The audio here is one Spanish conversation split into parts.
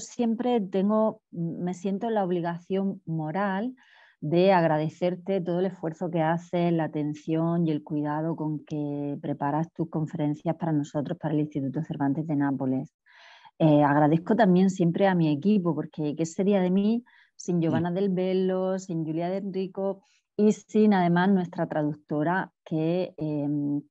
siempre tengo, mm, me siento la obligación moral de agradecerte todo el esfuerzo que haces, la atención y el cuidado con que preparas tus conferencias para nosotros, para el Instituto Cervantes de Nápoles. Eh, agradezco también siempre a mi equipo, porque ¿qué sería de mí sin Giovanna del Velo, sin Julia de Enrico y sin además nuestra traductora que, em,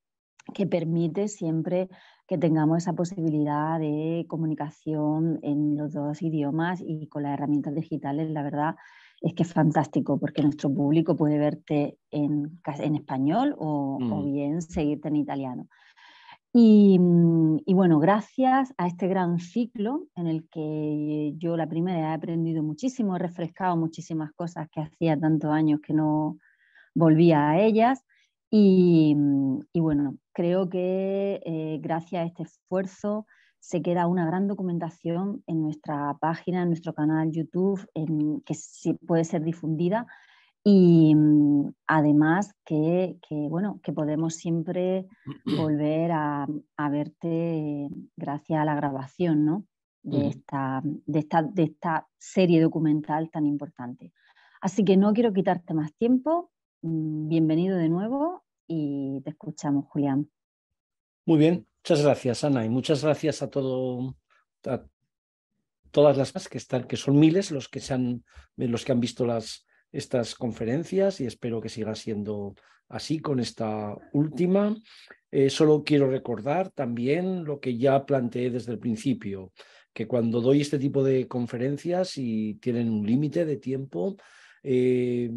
que permite siempre que tengamos esa posibilidad de comunicación en los dos idiomas y con las herramientas digitales, la verdad es que es fantástico porque nuestro público puede verte en, español o, mm. bien seguirte en italiano. Y, mm, y, bueno, gracias a este gran ciclo en el que yo la primera he aprendido muchísimo, he refrescado muchísimas cosas que hacía tantos años que no volvía a ellas. Y, bueno, creo que eh, gracias a este esfuerzo se queda una gran documentación en nuestra página, en nuestro canal YouTube, que puede ser difundida y mm, además que, bueno, que podemos siempre volver a, verte gracias a la grabación de esta serie documental tan importante. Así que no quiero quitarte más tiempo Mm, bienvenido de nuevo y te escuchamos, Julián. Muy bien, muchas gracias, Ana, y muchas gracias a todo. todas las que están, que son miles los que han, los que han visto las, estas conferencias y espero que siga siendo así con esta última. Eh, solo quiero recordar también lo que ya planteé desde el principio, que cuando doy este tipo de conferencias y tienen un límite de tiempo, eh,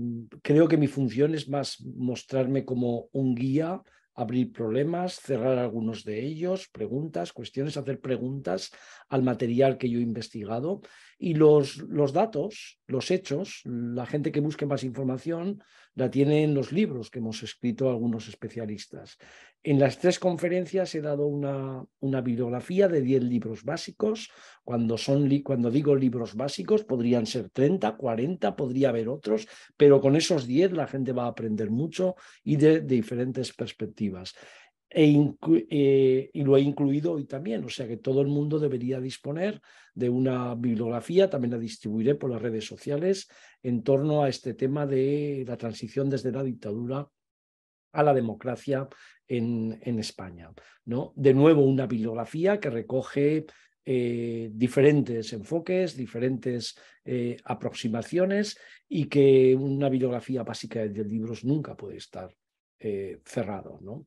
creo que mi función es más mostrarme como un guía, abrir problemas, cerrar algunos de ellos, preguntas, cuestiones, hacer preguntas al material que yo he investigado y los, los datos, los hechos, la gente que busque más información la tiene en los libros que hemos escrito algunos especialistas. En las tres conferencias he dado una, bibliografía de 10 libros básicos. Cuando, son, cuando digo libros básicos, podrían ser 30, 40, podría haber otros, pero con esos 10 la gente va a aprender mucho y de, diferentes perspectivas. E eh, y lo he incluido hoy también, o sea que todo el mundo debería disponer de una bibliografía, también la distribuiré por las redes sociales, en torno a este tema de la transición desde la dictadura a la democracia en, en España. ¿no? De nuevo, una bibliografía que recoge eh, diferentes enfoques, diferentes eh, aproximaciones y que una bibliografía básica de libros nunca puede estar eh, cerrado. ¿no?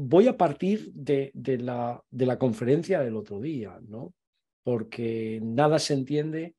voy a partir de, la, de la conferencia del otro día. ¿no? porque nada se entiende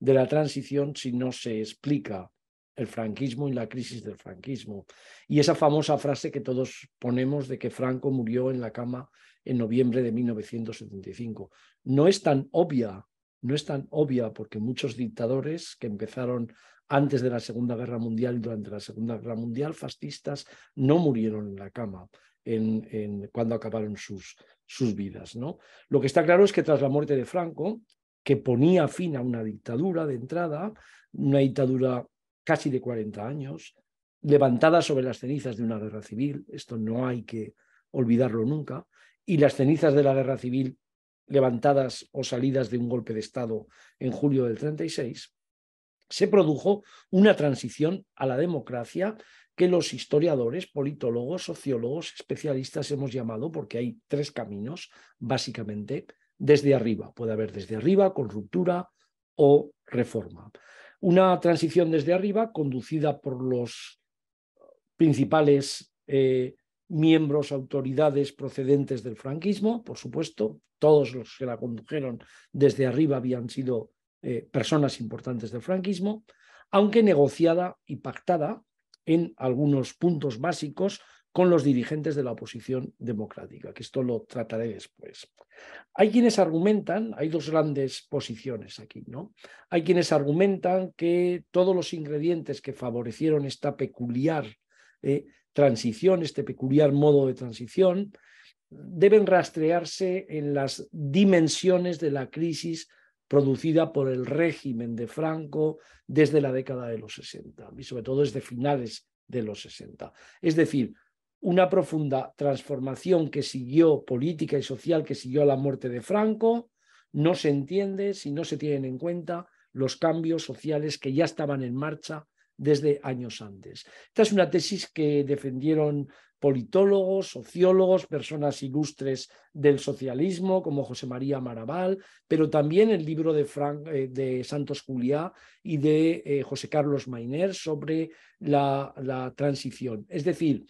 de la transición si no se explica el franquismo y la crisis del franquismo. Y esa famosa frase que todos ponemos de que Franco murió en la cama en noviembre de 1975. No es tan obvia, no es tan obvia porque muchos dictadores que empezaron antes de la Segunda Guerra Mundial y durante la Segunda Guerra Mundial, fascistas, no murieron en la cama en, cuando acabaron sus, sus vidas. ¿no? Lo que está claro es que tras la muerte de Franco, que ponía fin a una dictadura de entrada, una dictadura casi de 40 años, levantada sobre las cenizas de una guerra civil, esto no hay que olvidarlo nunca, y las cenizas de la guerra civil levantadas o salidas de un golpe de Estado en julio del 36, se produjo una transición a la democracia que los historiadores, politólogos, sociólogos, especialistas hemos llamado, porque hay tres caminos, básicamente, desde arriba. Puede haber desde arriba, con ruptura o reforma. Una transición desde arriba conducida por los principales eh, miembros, autoridades procedentes del franquismo, por supuesto, todos los que la condujeron desde arriba habían sido eh, personas importantes del franquismo, aunque negociada y pactada en algunos puntos básicos con los dirigentes de la oposición democrática, que esto lo trataré después. Hay quienes argumentan, hay dos grandes posiciones aquí, ¿no? Hay quienes argumentan que todos los ingredientes que favorecieron esta peculiar eh, transición, este peculiar modo de transición, deben rastrearse en las dimensiones de la crisis producida por el régimen de Franco desde la década de los 60 y sobre todo desde finales de los 60. Es decir, una profunda transformación que siguió política y social que siguió a la muerte de Franco no se entiende si no se tienen en cuenta los cambios sociales que ya estaban en marcha desde años antes. Esta es una tesis que defendieron politólogos, sociólogos, personas ilustres del socialismo, como José María Maraval, pero también el libro de, eh, Santos Juliá y de eh, José Carlos Mainer sobre la, la transición. Es decir,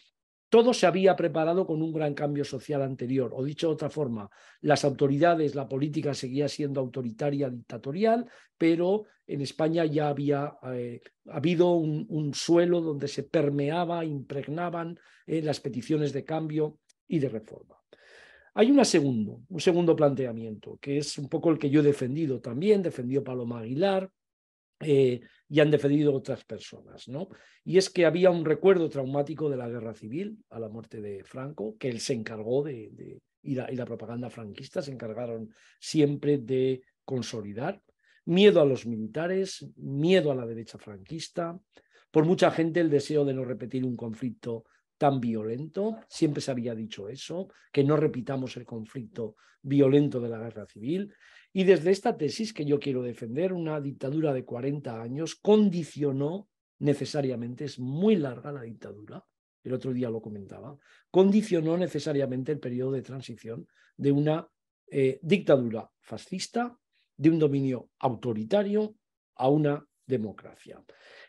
todo se había preparado con un gran cambio social anterior, o dicho de otra forma, las autoridades, la política seguía siendo autoritaria, dictatorial, pero en España ya había eh, habido un, suelo donde se permeaba, impregnaban eh, las peticiones de cambio y de reforma. Hay un segundo, un segundo planteamiento, que es un poco el que yo he defendido también, defendió Paloma Aguilar, eh, y han defendido otras personas. ¿no? Y es que había un recuerdo traumático de la guerra civil a la muerte de Franco, que él se encargó de, y la propaganda franquista se encargaron siempre de consolidar. Miedo a los militares, miedo a la derecha franquista, por mucha gente el deseo de no repetir un conflicto tan violento, siempre se había dicho eso, que no repitamos el conflicto violento de la guerra civil, y desde esta tesis que yo quiero defender, una dictadura de 40 años condicionó necesariamente, es muy larga la dictadura, el otro día lo comentaba, condicionó necesariamente el periodo de transición de una eh, dictadura fascista, de un dominio autoritario a una democracia.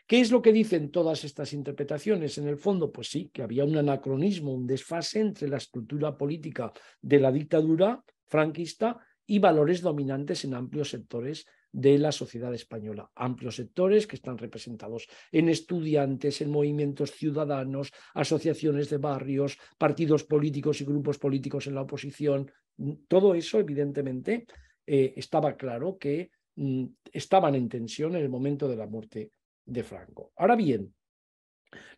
¿Qué es lo que dicen todas estas interpretaciones? En el fondo, pues sí, que había un anacronismo, un desfase entre la estructura política de la dictadura franquista y valores dominantes en amplios sectores de la sociedad española. Amplios sectores que están representados en estudiantes, en movimientos ciudadanos, asociaciones de barrios, partidos políticos y grupos políticos en la oposición. Mm, todo eso, evidentemente, eh, estaba claro que mm, estaban en tensión en el momento de la muerte de Franco. Ahora bien,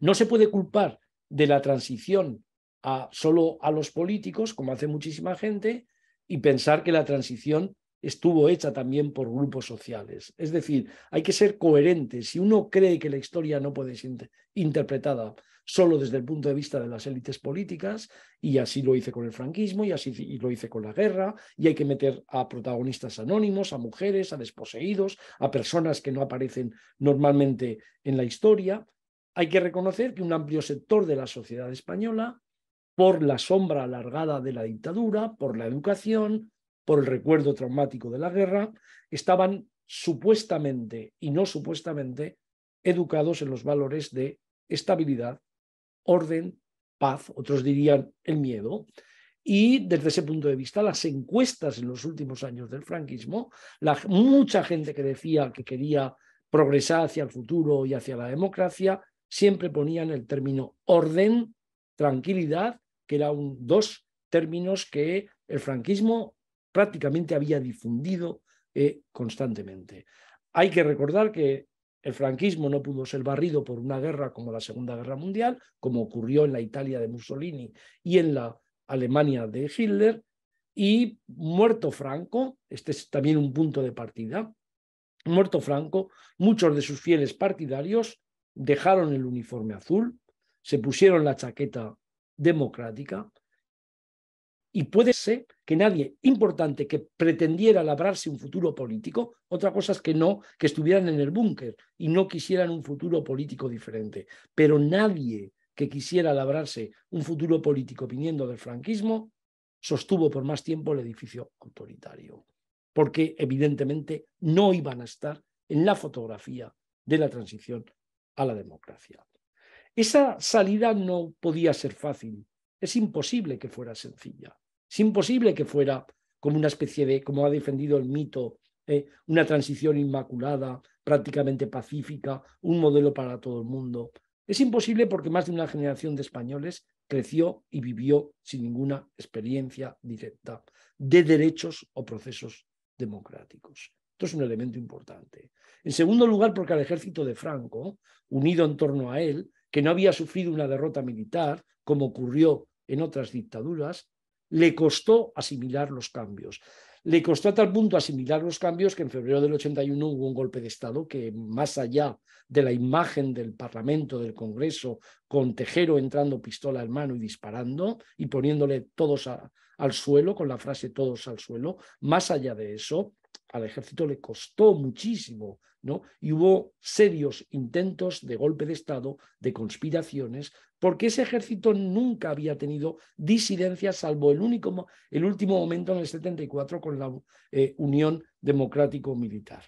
no se puede culpar de la transición a, solo a los políticos, como hace muchísima gente, y pensar que la transición estuvo hecha también por grupos sociales. Es decir, hay que ser coherentes. Si uno cree que la historia no puede ser interpretada solo desde el punto de vista de las élites políticas, y así lo hice con el franquismo, y así lo hice con la guerra, y hay que meter a protagonistas anónimos, a mujeres, a desposeídos, a personas que no aparecen normalmente en la historia. Hay que reconocer que un amplio sector de la sociedad española por la sombra alargada de la dictadura, por la educación, por el recuerdo traumático de la guerra, estaban supuestamente y no supuestamente educados en los valores de estabilidad, orden, paz, otros dirían el miedo. Y desde ese punto de vista, las encuestas en los últimos años del franquismo, la, mucha gente que decía que quería progresar hacia el futuro y hacia la democracia, siempre ponían el término orden, tranquilidad que eran dos términos que el franquismo prácticamente había difundido eh, constantemente. Hay que recordar que el franquismo no pudo ser barrido por una guerra como la Segunda Guerra Mundial, como ocurrió en la Italia de Mussolini y en la Alemania de Hitler, y muerto Franco, este es también un punto de partida, muerto Franco, muchos de sus fieles partidarios dejaron el uniforme azul, se pusieron la chaqueta democrática. Y puede ser que nadie importante que pretendiera labrarse un futuro político, otra cosa es que no, que estuvieran en el búnker y no quisieran un futuro político diferente, pero nadie que quisiera labrarse un futuro político viniendo del franquismo sostuvo por más tiempo el edificio autoritario, porque evidentemente no iban a estar en la fotografía de la transición a la democracia. Esa salida no podía ser fácil. Es imposible que fuera sencilla. Es imposible que fuera como una especie de, como ha defendido el mito, eh, una transición inmaculada, prácticamente pacífica, un modelo para todo el mundo. Es imposible porque más de una generación de españoles creció y vivió sin ninguna experiencia directa de derechos o procesos democráticos. Esto es un elemento importante. En segundo lugar, porque al ejército de Franco, unido en torno a él, que no había sufrido una derrota militar, como ocurrió en otras dictaduras, le costó asimilar los cambios. Le costó a tal punto asimilar los cambios que en febrero del 81 hubo un golpe de Estado que, más allá de la imagen del Parlamento, del Congreso, con Tejero entrando pistola en mano y disparando y poniéndole todos al suelo, con la frase todos al suelo, más allá de eso, al ejército le costó muchísimo, ¿no? Y hubo serios intentos de golpe de Estado, de conspiraciones, porque ese ejército nunca había tenido disidencia, salvo el, único, el último momento en el 74 con la eh, Unión Democrático-Militar.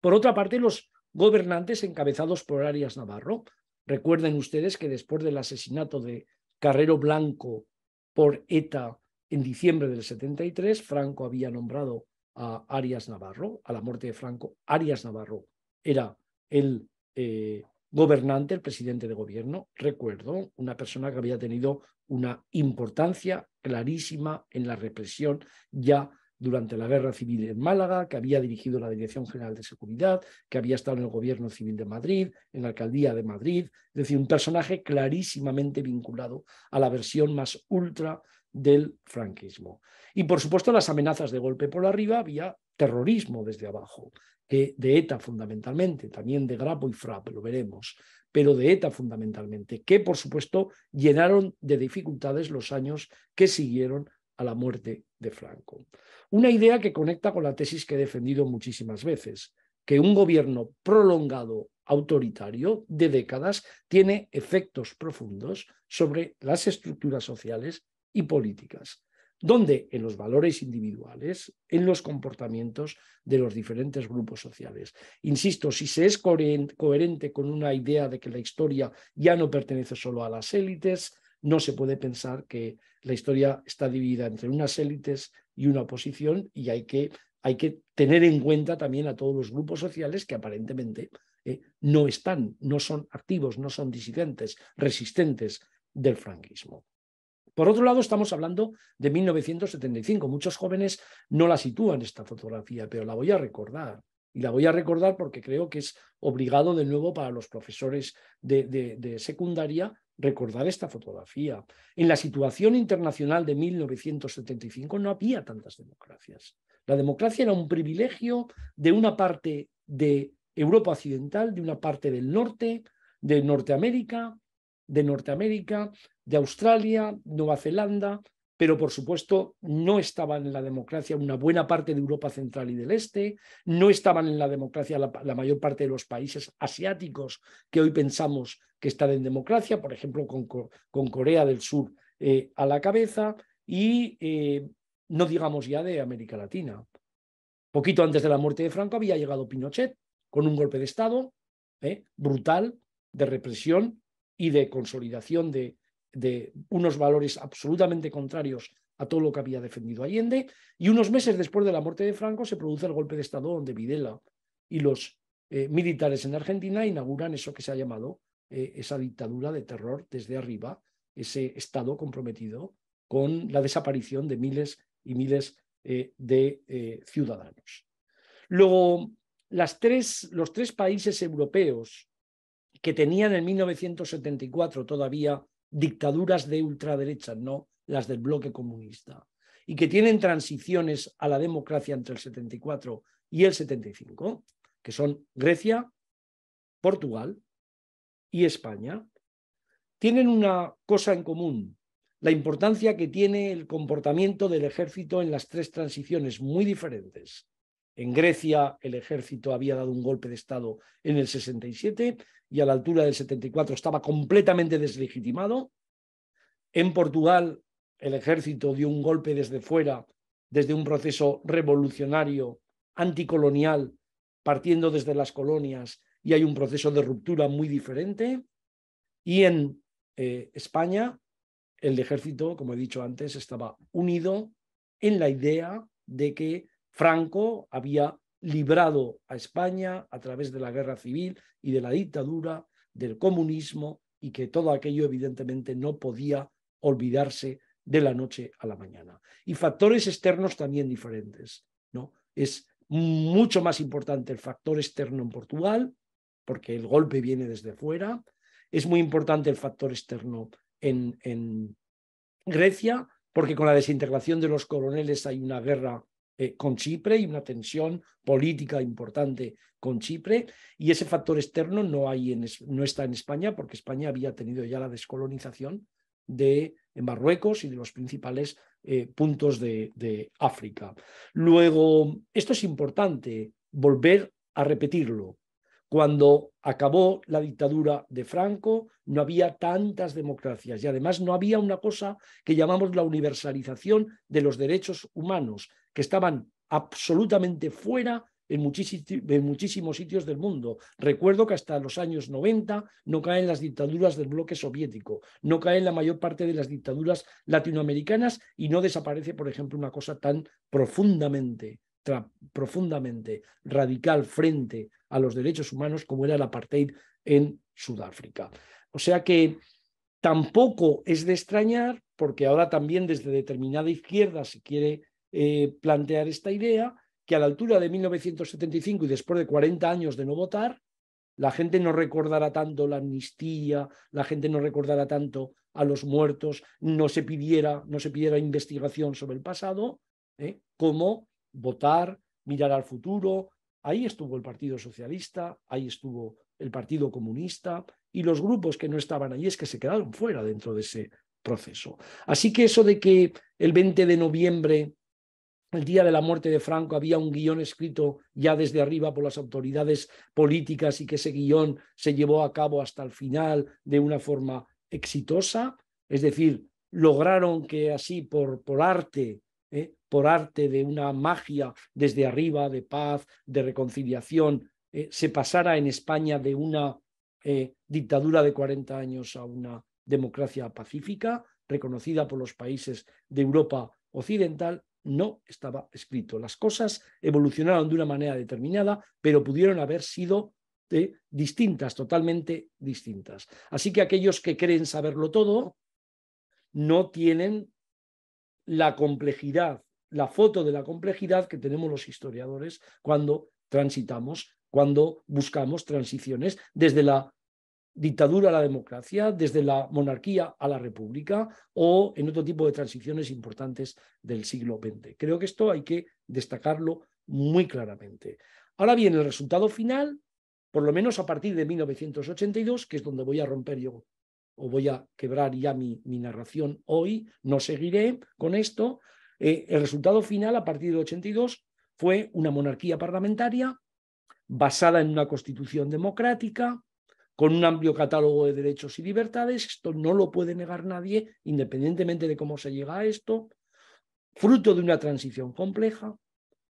Por otra parte, los gobernantes encabezados por Arias Navarro, recuerden ustedes que después del asesinato de Carrero Blanco por ETA en diciembre del 73, Franco había nombrado a Arias Navarro, a la muerte de Franco. Arias Navarro era el eh, gobernante, el presidente de gobierno, recuerdo, una persona que había tenido una importancia clarísima en la represión ya durante la guerra civil en Málaga, que había dirigido la Dirección General de Seguridad, que había estado en el Gobierno Civil de Madrid, en la Alcaldía de Madrid, es decir, un personaje clarísimamente vinculado a la versión más ultra del franquismo. Y por supuesto las amenazas de golpe por arriba había terrorismo desde abajo, que de ETA fundamentalmente, también de Grapo y Frappe lo veremos, pero de ETA fundamentalmente, que por supuesto llenaron de dificultades los años que siguieron a la muerte de Franco. Una idea que conecta con la tesis que he defendido muchísimas veces, que un gobierno prolongado autoritario de décadas tiene efectos profundos sobre las estructuras sociales y políticas. donde En los valores individuales, en los comportamientos de los diferentes grupos sociales. Insisto, si se es coherente con una idea de que la historia ya no pertenece solo a las élites, no se puede pensar que la historia está dividida entre unas élites y una oposición y hay que, hay que tener en cuenta también a todos los grupos sociales que aparentemente eh, no están, no son activos, no son disidentes, resistentes del franquismo. Por otro lado, estamos hablando de 1975. Muchos jóvenes no la sitúan esta fotografía, pero la voy a recordar. Y la voy a recordar porque creo que es obligado de nuevo para los profesores de, secundaria recordar esta fotografía. En la situación internacional de 1975 no había tantas democracias. La democracia era un privilegio de una parte de Europa Occidental, de una parte del norte, de Norteamérica, de Norteamérica, de Australia, Nueva Zelanda, pero por supuesto no estaban en la democracia una buena parte de Europa Central y del Este, no estaban en la democracia la, mayor parte de los países asiáticos que hoy pensamos que están en democracia, por ejemplo con, con Corea del Sur eh, a la cabeza y eh, no digamos ya de América Latina. Poquito antes de la muerte de Franco había llegado Pinochet con un golpe de Estado eh, brutal de represión y de consolidación de, unos valores absolutamente contrarios a todo lo que había defendido Allende, y unos meses después de la muerte de Franco se produce el golpe de Estado donde Videla y los eh, militares en Argentina inauguran eso que se ha llamado eh, esa dictadura de terror desde arriba, ese Estado comprometido con la desaparición de miles y miles eh, de ciudadanos. Luego, las tres, los tres países europeos que tenían en 1974 todavía dictaduras de ultraderecha, no las del bloque comunista, y que tienen transiciones a la democracia entre el 74 y el 75, que son Grecia, Portugal y España, tienen una cosa en común, la importancia que tiene el comportamiento del ejército en las tres transiciones muy diferentes, en Grecia el ejército había dado un golpe de Estado en el 67 y a la altura del 74 estaba completamente deslegitimado. En Portugal el ejército dio un golpe desde fuera, desde un proceso revolucionario, anticolonial, partiendo desde las colonias y hay un proceso de ruptura muy diferente. Y en eh, España el ejército, como he dicho antes, estaba unido en la idea de que Franco había librado a España a través de la guerra civil y de la dictadura, del comunismo, y que todo aquello evidentemente no podía olvidarse de la noche a la mañana. Y factores externos también diferentes. ¿no? Es mucho más importante el factor externo en Portugal, porque el golpe viene desde fuera. Es muy importante el factor externo en, en Grecia, porque con la desintegración de los coroneles hay una guerra eh, con Chipre y una tensión política importante con Chipre. Y ese factor externo no, hay en, no está en España porque España había tenido ya la descolonización de Marruecos y de los principales eh, puntos de África. Luego, esto es importante, volver a repetirlo. Cuando acabó la dictadura de Franco, no había tantas democracias y además no había una cosa que llamamos la universalización de los derechos humanos, que estaban absolutamente fuera en, muchísimos sitios del mundo. Recuerdo que hasta los años 90 no caen las dictaduras del bloque soviético, no caen la mayor parte de las dictaduras latinoamericanas y no desaparece, por ejemplo, una cosa tan profundamente, profundamente radical frente a los derechos humanos como era el apartheid en Sudáfrica. O sea que tampoco es de extrañar porque ahora también desde determinada izquierda se quiere eh, plantear esta idea que a la altura de 1975 y después de 40 años de no votar, la gente no recordará tanto la amnistía, la gente no recordará tanto a los muertos, no se pidiera, no se pidiera investigación sobre el pasado, ¿eh? como votar, mirar al futuro. Ahí estuvo el Partido Socialista, ahí estuvo el Partido Comunista y los grupos que no estaban ahí es que se quedaron fuera dentro de ese proceso. Así que eso de que el 20 de noviembre el día de la muerte de Franco había un guión escrito ya desde arriba por las autoridades políticas y que ese guión se llevó a cabo hasta el final de una forma exitosa. Es decir, lograron que así por, por arte, ¿eh? por arte de una magia desde arriba, de paz, de reconciliación, ¿eh? se pasara en España de una ¿eh? dictadura de 40 años a una democracia pacífica, reconocida por los países de Europa occidental no estaba escrito. Las cosas evolucionaron de una manera determinada, pero pudieron haber sido distintas, totalmente distintas. Así que aquellos que creen saberlo todo no tienen la complejidad, la foto de la complejidad que tenemos los historiadores cuando transitamos, cuando buscamos transiciones desde la dictadura a la democracia, desde la monarquía a la república o en otro tipo de transiciones importantes del siglo XX. Creo que esto hay que destacarlo muy claramente. Ahora bien, el resultado final, por lo menos a partir de 1982, que es donde voy a romper yo o voy a quebrar ya mi, narración hoy, no seguiré con esto, eh, el resultado final a partir de 82 fue una monarquía parlamentaria basada en una constitución democrática, con un amplio catálogo de derechos y libertades, esto no lo puede negar nadie, independientemente de cómo se llega a esto, fruto de una transición compleja,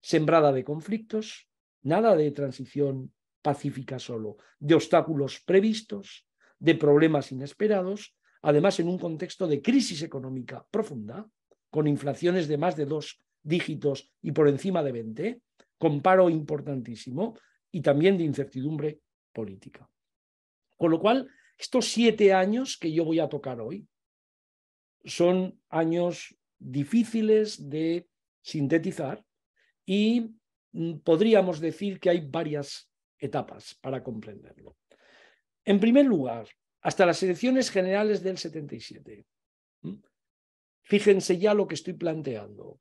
sembrada de conflictos, nada de transición pacífica solo, de obstáculos previstos, de problemas inesperados, además en un contexto de crisis económica profunda, con inflaciones de más de dos dígitos y por encima de 20, con paro importantísimo y también de incertidumbre política. Con lo cual, estos siete años que yo voy a tocar hoy son años difíciles de sintetizar y mm, podríamos decir que hay varias etapas para comprenderlo. En primer lugar, hasta las elecciones generales del 77. Fíjense ya lo que estoy planteando.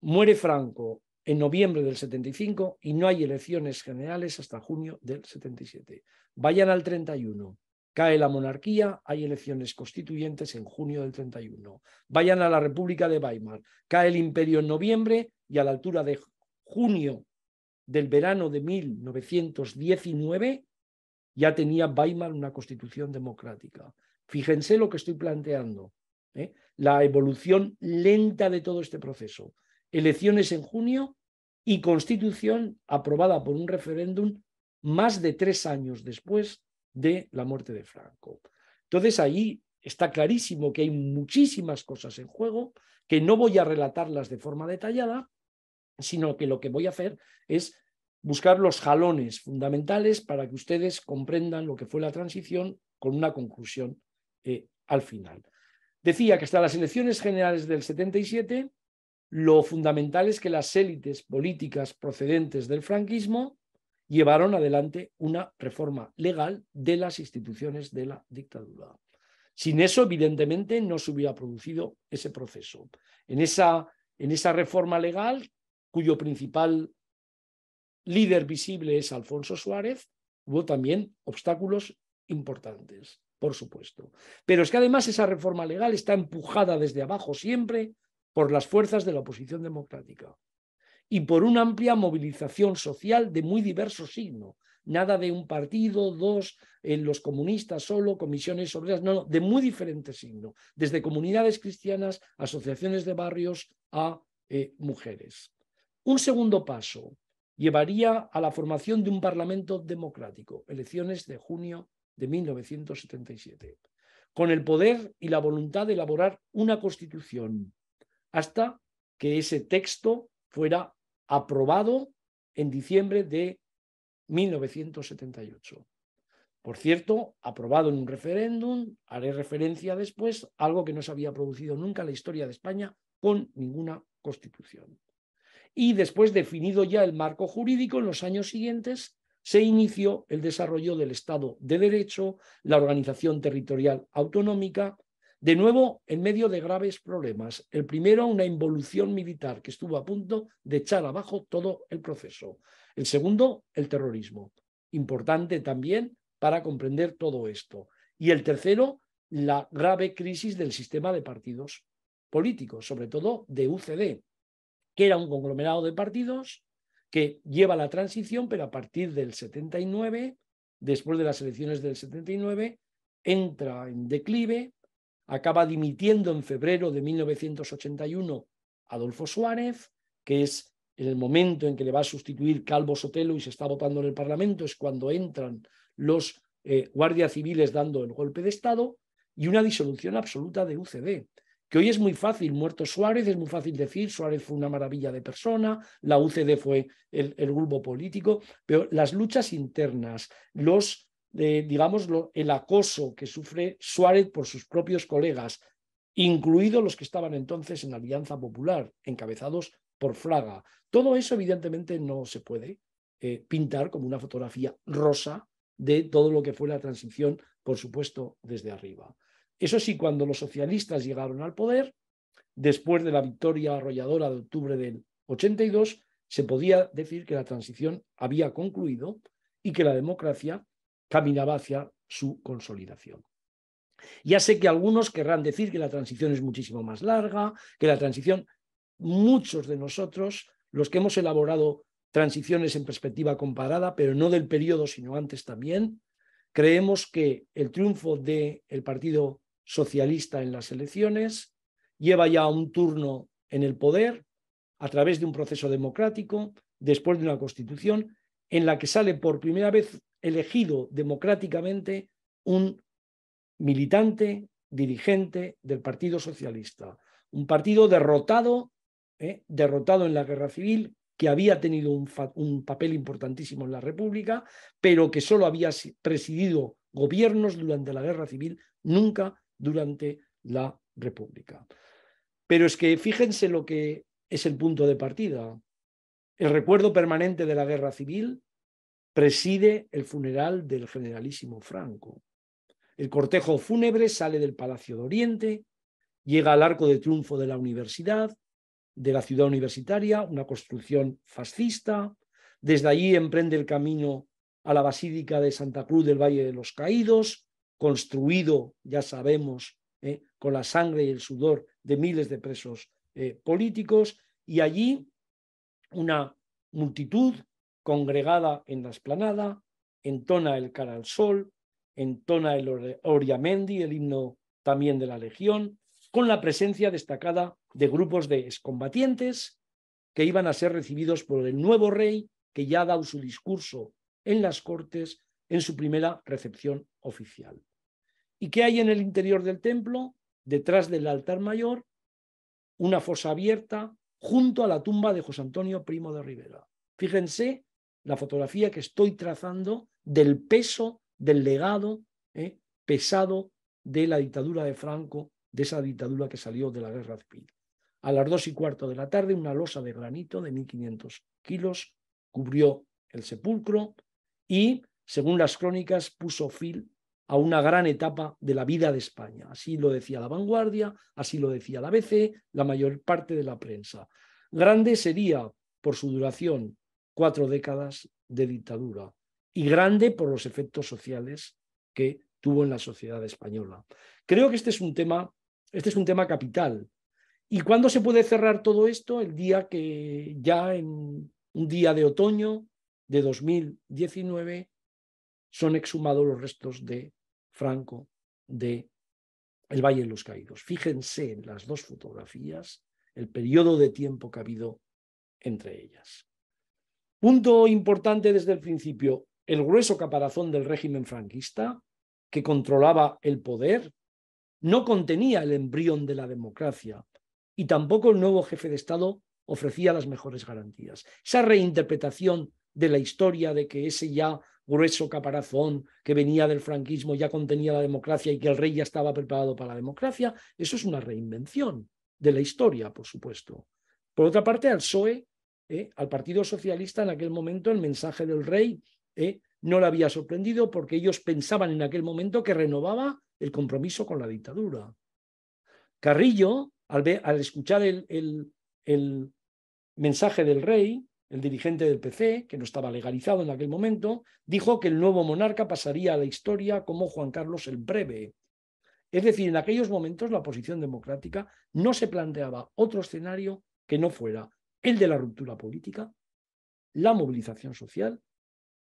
Muere Franco, en noviembre del 75 y no hay elecciones generales hasta junio del 77. Vayan al 31. Cae la monarquía, hay elecciones constituyentes en junio del 31. Vayan a la República de Weimar, cae el imperio en noviembre y a la altura de junio del verano de 1919 ya tenía Weimar una constitución democrática. Fíjense lo que estoy planteando, ¿eh? la evolución lenta de todo este proceso elecciones en junio y constitución aprobada por un referéndum más de tres años después de la muerte de Franco. Entonces ahí está clarísimo que hay muchísimas cosas en juego, que no voy a relatarlas de forma detallada, sino que lo que voy a hacer es buscar los jalones fundamentales para que ustedes comprendan lo que fue la transición con una conclusión eh, al final. Decía que hasta las elecciones generales del 77 lo fundamental es que las élites políticas procedentes del franquismo llevaron adelante una reforma legal de las instituciones de la dictadura. Sin eso, evidentemente, no se hubiera producido ese proceso. En esa, en esa reforma legal, cuyo principal líder visible es Alfonso Suárez, hubo también obstáculos importantes, por supuesto. Pero es que además esa reforma legal está empujada desde abajo siempre por las fuerzas de la oposición democrática y por una amplia movilización social de muy diverso signo. Nada de un partido, dos, en los comunistas solo, comisiones obreras, no, no, de muy diferente signo, desde comunidades cristianas, asociaciones de barrios a eh, mujeres. Un segundo paso llevaría a la formación de un Parlamento democrático, elecciones de junio de 1977, con el poder y la voluntad de elaborar una constitución hasta que ese texto fuera aprobado en diciembre de 1978. Por cierto, aprobado en un referéndum, haré referencia después, algo que no se había producido nunca en la historia de España con ninguna constitución. Y después, definido ya el marco jurídico, en los años siguientes se inició el desarrollo del Estado de Derecho, la organización territorial autonómica, de nuevo, en medio de graves problemas. El primero, una involución militar que estuvo a punto de echar abajo todo el proceso. El segundo, el terrorismo. Importante también para comprender todo esto. Y el tercero, la grave crisis del sistema de partidos políticos, sobre todo de UCD, que era un conglomerado de partidos que lleva la transición, pero a partir del 79, después de las elecciones del 79, entra en declive acaba dimitiendo en febrero de 1981 Adolfo Suárez, que es el momento en que le va a sustituir Calvo Sotelo y se está votando en el Parlamento, es cuando entran los eh, guardias civiles dando el golpe de Estado, y una disolución absoluta de UCD, que hoy es muy fácil, muerto Suárez, es muy fácil decir, Suárez fue una maravilla de persona, la UCD fue el grupo político, pero las luchas internas, los de, digamos, el acoso que sufre Suárez por sus propios colegas, incluidos los que estaban entonces en Alianza Popular, encabezados por Fraga. Todo eso, evidentemente, no se puede eh, pintar como una fotografía rosa de todo lo que fue la transición, por supuesto, desde arriba. Eso sí, cuando los socialistas llegaron al poder, después de la victoria arrolladora de octubre del 82, se podía decir que la transición había concluido y que la democracia caminaba hacia su consolidación. Ya sé que algunos querrán decir que la transición es muchísimo más larga, que la transición, muchos de nosotros, los que hemos elaborado transiciones en perspectiva comparada, pero no del periodo, sino antes también, creemos que el triunfo del el Partido Socialista en las elecciones lleva ya un turno en el poder a través de un proceso democrático, después de una constitución en la que sale por primera vez elegido democráticamente un militante, dirigente del Partido Socialista. Un partido derrotado, ¿eh? derrotado en la guerra civil, que había tenido un, un papel importantísimo en la República, pero que solo había presidido gobiernos durante la guerra civil, nunca durante la República. Pero es que fíjense lo que es el punto de partida. El recuerdo permanente de la guerra civil, preside el funeral del generalísimo Franco. El cortejo fúnebre sale del Palacio de Oriente, llega al Arco de Triunfo de la Universidad, de la ciudad universitaria, una construcción fascista. Desde allí emprende el camino a la Basílica de Santa Cruz del Valle de los Caídos, construido, ya sabemos, eh, con la sangre y el sudor de miles de presos eh, políticos. Y allí una multitud congregada en la esplanada, entona el cara al sol, entona el Oriamendi, el himno también de la Legión, con la presencia destacada de grupos de excombatientes que iban a ser recibidos por el nuevo rey que ya ha dado su discurso en las Cortes en su primera recepción oficial. ¿Y que hay en el interior del templo? Detrás del altar mayor, una fosa abierta junto a la tumba de José Antonio Primo de Rivera. Fíjense la fotografía que estoy trazando del peso, del legado ¿eh? pesado de la dictadura de Franco, de esa dictadura que salió de la guerra civil. A las dos y cuarto de la tarde, una losa de granito de 1.500 kilos cubrió el sepulcro y, según las crónicas, puso fin a una gran etapa de la vida de España. Así lo decía la vanguardia, así lo decía la BC, la mayor parte de la prensa. Grande sería, por su duración, cuatro décadas de dictadura y grande por los efectos sociales que tuvo en la sociedad española. Creo que este es un tema, este es un tema capital. ¿Y cuándo se puede cerrar todo esto? El día que ya en un día de otoño de 2019 son exhumados los restos de Franco de El Valle de los Caídos. Fíjense en las dos fotografías el periodo de tiempo que ha habido entre ellas. Punto importante desde el principio, el grueso caparazón del régimen franquista, que controlaba el poder, no contenía el embrión de la democracia y tampoco el nuevo jefe de Estado ofrecía las mejores garantías. Esa reinterpretación de la historia de que ese ya grueso caparazón que venía del franquismo ya contenía la democracia y que el rey ya estaba preparado para la democracia, eso es una reinvención de la historia, por supuesto. Por otra parte, al ¿eh? al Partido Socialista en aquel momento el mensaje del rey ¿eh? no le había sorprendido porque ellos pensaban en aquel momento que renovaba el compromiso con la dictadura. Carrillo, al, escuchar el, el mensaje del rey, el dirigente del PC, que no estaba legalizado en aquel momento, dijo que el nuevo monarca pasaría a la historia como Juan Carlos el Breve. Es decir, en aquellos momentos la oposición democrática no se planteaba otro escenario que no fuera el de la ruptura política, la movilización social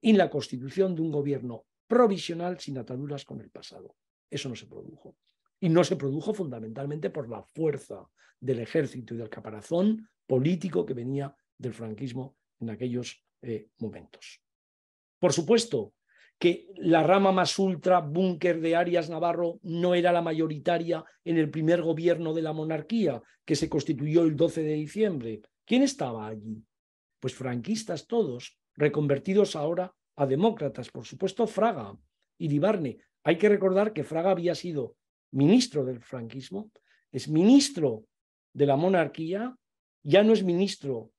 y la constitución de un gobierno provisional sin ataduras con el pasado. Eso no se produjo. Y no se produjo fundamentalmente por la fuerza del ejército y del caparazón político que venía del franquismo en aquellos eh, momentos. Por supuesto que la rama más ultra búnker de Arias Navarro no era la mayoritaria en el primer gobierno de la monarquía que se constituyó el 12 de diciembre ¿Quién estaba allí? Pues franquistas todos, reconvertidos ahora a demócratas, por supuesto Fraga y Divarne. Hay que recordar que Fraga había sido ministro del franquismo, es ministro de la monarquía, ya no es ministro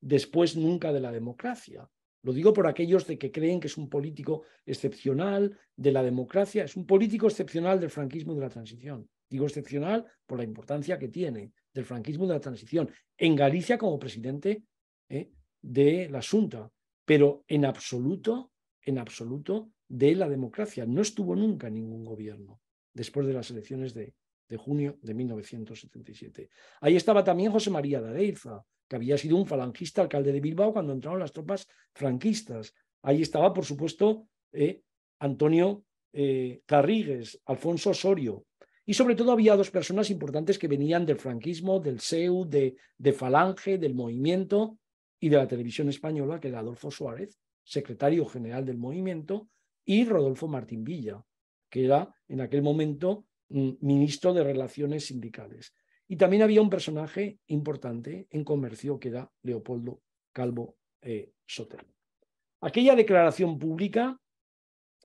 después nunca de la democracia. Lo digo por aquellos de que creen que es un político excepcional de la democracia, es un político excepcional del franquismo y de la transición. Digo excepcional por la importancia que tiene, del franquismo de la transición, en Galicia como presidente ¿eh? de la Junta, pero en absoluto, en absoluto de la democracia. No estuvo nunca en ningún gobierno después de las elecciones de, de junio de 1977. Ahí estaba también José María de que había sido un falangista alcalde de Bilbao cuando entraron las tropas franquistas. Ahí estaba, por supuesto, ¿eh? Antonio eh, Carrigues, Alfonso Osorio, y sobre todo había dos personas importantes que venían del franquismo, del SEU, de, de Falange, del movimiento y de la televisión española, que era Adolfo Suárez, secretario general del movimiento, y Rodolfo Martín Villa, que era en aquel momento mm, ministro de Relaciones Sindicales. Y también había un personaje importante en comercio, que era Leopoldo Calvo Sotel. Eh, Sotelo. Aquella declaración pública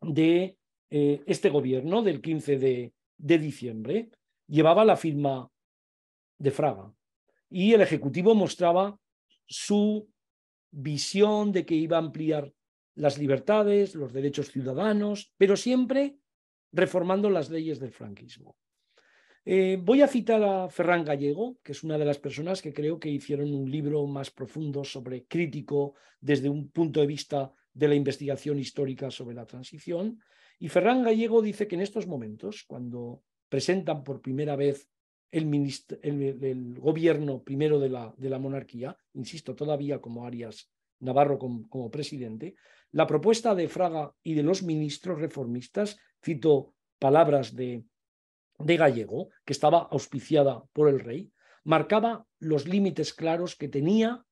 de eh, este gobierno del 15 de, de diciembre llevaba la firma de Fraga y el Ejecutivo mostraba su visión de que iba a ampliar las libertades, los derechos ciudadanos, pero siempre reformando las leyes del franquismo. Eh, voy a citar a Ferran Gallego, que es una de las personas que creo que hicieron un libro más profundo sobre crítico desde un punto de vista de la investigación histórica sobre la transición. Y Ferran Gallego dice que en estos momentos, cuando presentan por primera vez el, gobierno primero de la, monarquía, insisto, todavía como Arias Navarro como, presidente, la propuesta de Fraga y de los ministros reformistas, cito palabras de, de Gallego, que estaba auspiciada por el rey, marcaba los límites claros que tenía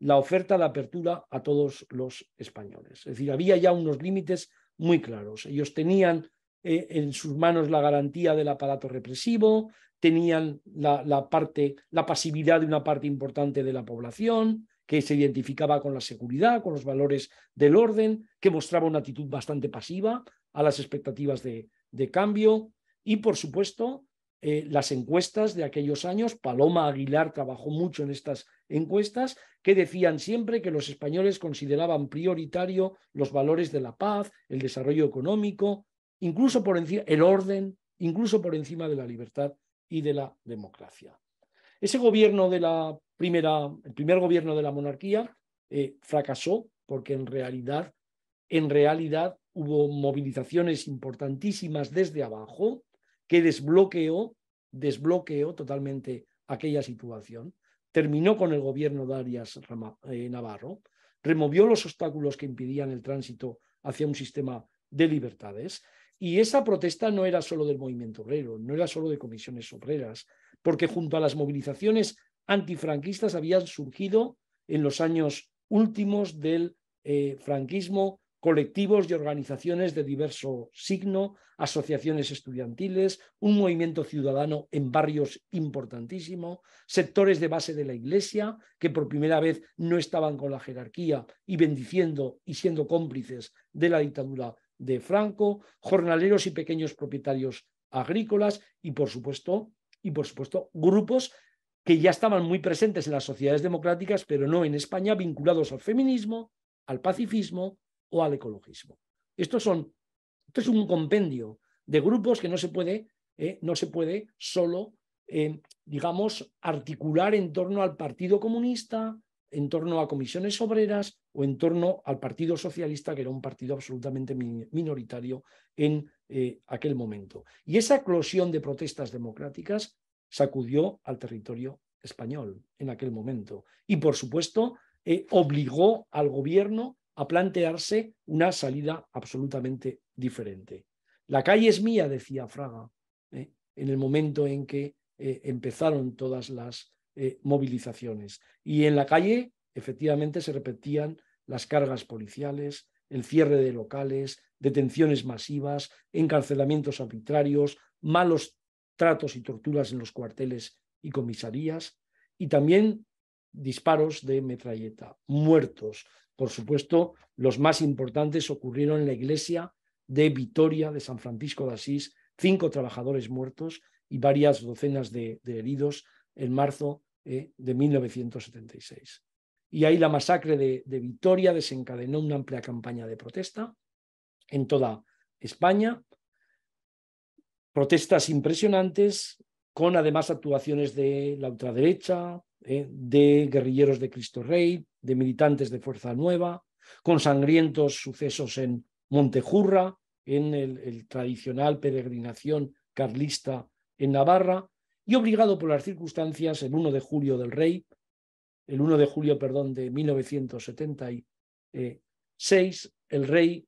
la oferta de apertura a todos los españoles. Es decir, había ya unos límites muy claros. Ellos tenían eh, en sus manos la garantía del aparato represivo, tenían la, parte, la pasividad de una parte importante de la población, que se identificaba con la seguridad, con los valores del orden, que mostraba una actitud bastante pasiva a las expectativas de, de cambio y, por supuesto, eh, las encuestas de aquellos años, Paloma Aguilar trabajó mucho en estas encuestas, que decían siempre que los españoles consideraban prioritario los valores de la paz, el desarrollo económico, incluso por encima, el orden, incluso por encima de la libertad y de la democracia. Ese gobierno de la primera, el primer gobierno de la monarquía eh, fracasó porque en realidad, en realidad hubo movilizaciones importantísimas desde abajo, que desbloqueó, desbloqueó totalmente aquella situación, terminó con el gobierno de Arias eh, Navarro, removió los obstáculos que impidían el tránsito hacia un sistema de libertades. Y esa protesta no era solo del movimiento obrero, no era solo de comisiones obreras, porque junto a las movilizaciones antifranquistas habían surgido en los años últimos del eh, franquismo colectivos y organizaciones de diverso signo, asociaciones estudiantiles, un movimiento ciudadano en barrios importantísimo, sectores de base de la Iglesia que por primera vez no estaban con la jerarquía y bendiciendo y siendo cómplices de la dictadura de Franco, jornaleros y pequeños propietarios agrícolas y por supuesto, y por supuesto grupos que ya estaban muy presentes en las sociedades democráticas, pero no en España, vinculados al feminismo, al pacifismo, o al ecologismo. Esto, son, es un compendio de grupos que no se puede, eh, no se puede solo, eh, digamos, articular en torno al Partido Comunista, en torno a comisiones obreras o en torno al Partido Socialista, que era un partido absolutamente minoritario en eh, aquel momento. Y esa eclosión de protestas democráticas sacudió al territorio español en aquel momento. Y, por supuesto, obligó al gobierno a plantearse una salida absolutamente diferente. La calle es mía, decía Fraga, ¿eh? en el momento en que eh, empezaron todas las eh, movilizaciones. Y en la calle, efectivamente, se repetían las cargas policiales, el cierre de locales, detenciones masivas, encarcelamientos arbitrarios, malos tratos y torturas en los cuarteles y comisarías, y también disparos de metralleta, muertos, por supuesto, los más importantes ocurrieron en la iglesia de Vitoria de San Francisco de Asís, cinco trabajadores muertos y varias docenas de, heridos en marzo eh, de 1976. Y ahí la masacre de, de Vitoria desencadenó una amplia campaña de protesta en toda España, protestas impresionantes, con además actuaciones de la ultraderecha, ¿eh? de guerrilleros de Cristo Rey, de militantes de Fuerza Nueva, con sangrientos sucesos en Montejurra, en el, el tradicional peregrinación carlista en Navarra, y obligado por las circunstancias el 1 de julio del rey, el 1 de julio, perdón, de 1976, el rey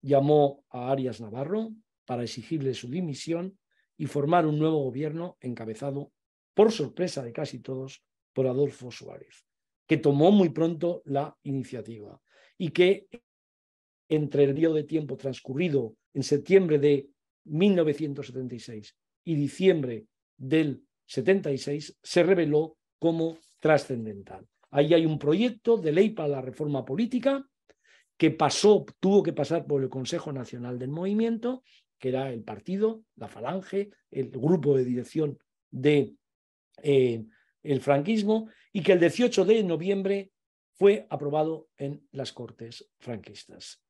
llamó a Arias Navarro para exigirle su dimisión y formar un nuevo gobierno encabezado, por sorpresa de casi todos, por Adolfo Suárez, que tomó muy pronto la iniciativa y que entre el río de tiempo transcurrido en septiembre de 1976 y diciembre del 76 se reveló como trascendental. Ahí hay un proyecto de ley para la reforma política que pasó, tuvo que pasar por el Consejo Nacional del Movimiento, que era el partido, la falange, el grupo de dirección de eh, el franquismo y que el 18 de noviembre fue aprobado en las Cortes franquistas.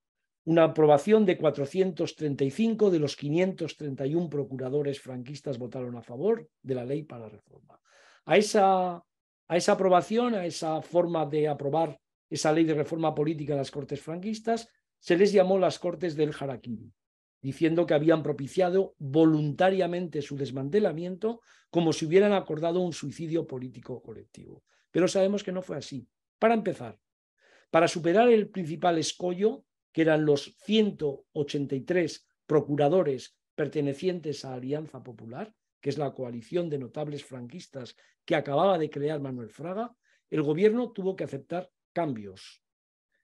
Una aprobación de 435 de los 531 procuradores franquistas votaron a favor de la ley para la reforma. A esa, a esa aprobación, a esa forma de aprobar esa ley de reforma política en las Cortes franquistas, se les llamó las Cortes del Jaraquín diciendo que habían propiciado voluntariamente su desmantelamiento como si hubieran acordado un suicidio político colectivo. Pero sabemos que no fue así. Para empezar, para superar el principal escollo, que eran los 183 procuradores pertenecientes a Alianza Popular, que es la coalición de notables franquistas que acababa de crear Manuel Fraga, el gobierno tuvo que aceptar cambios.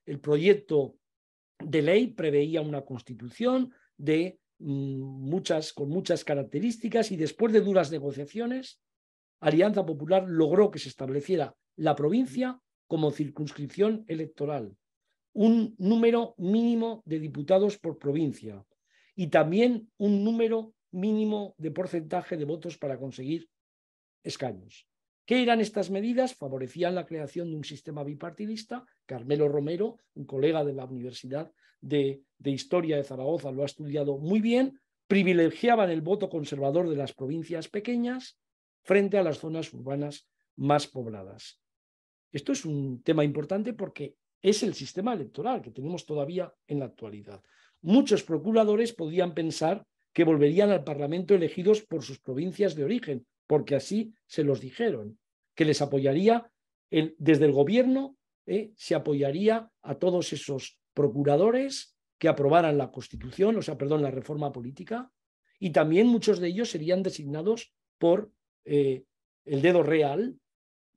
El proyecto de ley preveía una constitución, de mm, muchas, con muchas características y después de duras negociaciones, Alianza Popular logró que se estableciera la provincia como circunscripción electoral, un número mínimo de diputados por provincia y también un número mínimo de porcentaje de votos para conseguir escaños. ¿Qué eran estas medidas? Favorecían la creación de un sistema bipartidista. Carmelo Romero, un colega de la Universidad de, historia de Zaragoza lo ha estudiado muy bien, privilegiaban el voto conservador de las provincias pequeñas frente a las zonas urbanas más pobladas. Esto es un tema importante porque es el sistema electoral que tenemos todavía en la actualidad. Muchos procuradores podían pensar que volverían al Parlamento elegidos por sus provincias de origen, porque así se los dijeron, que les apoyaría el, desde el gobierno, eh, se apoyaría a todos esos procuradores que aprobaran la Constitución, o sea, perdón, la reforma política, y también muchos de ellos serían designados por eh, el dedo real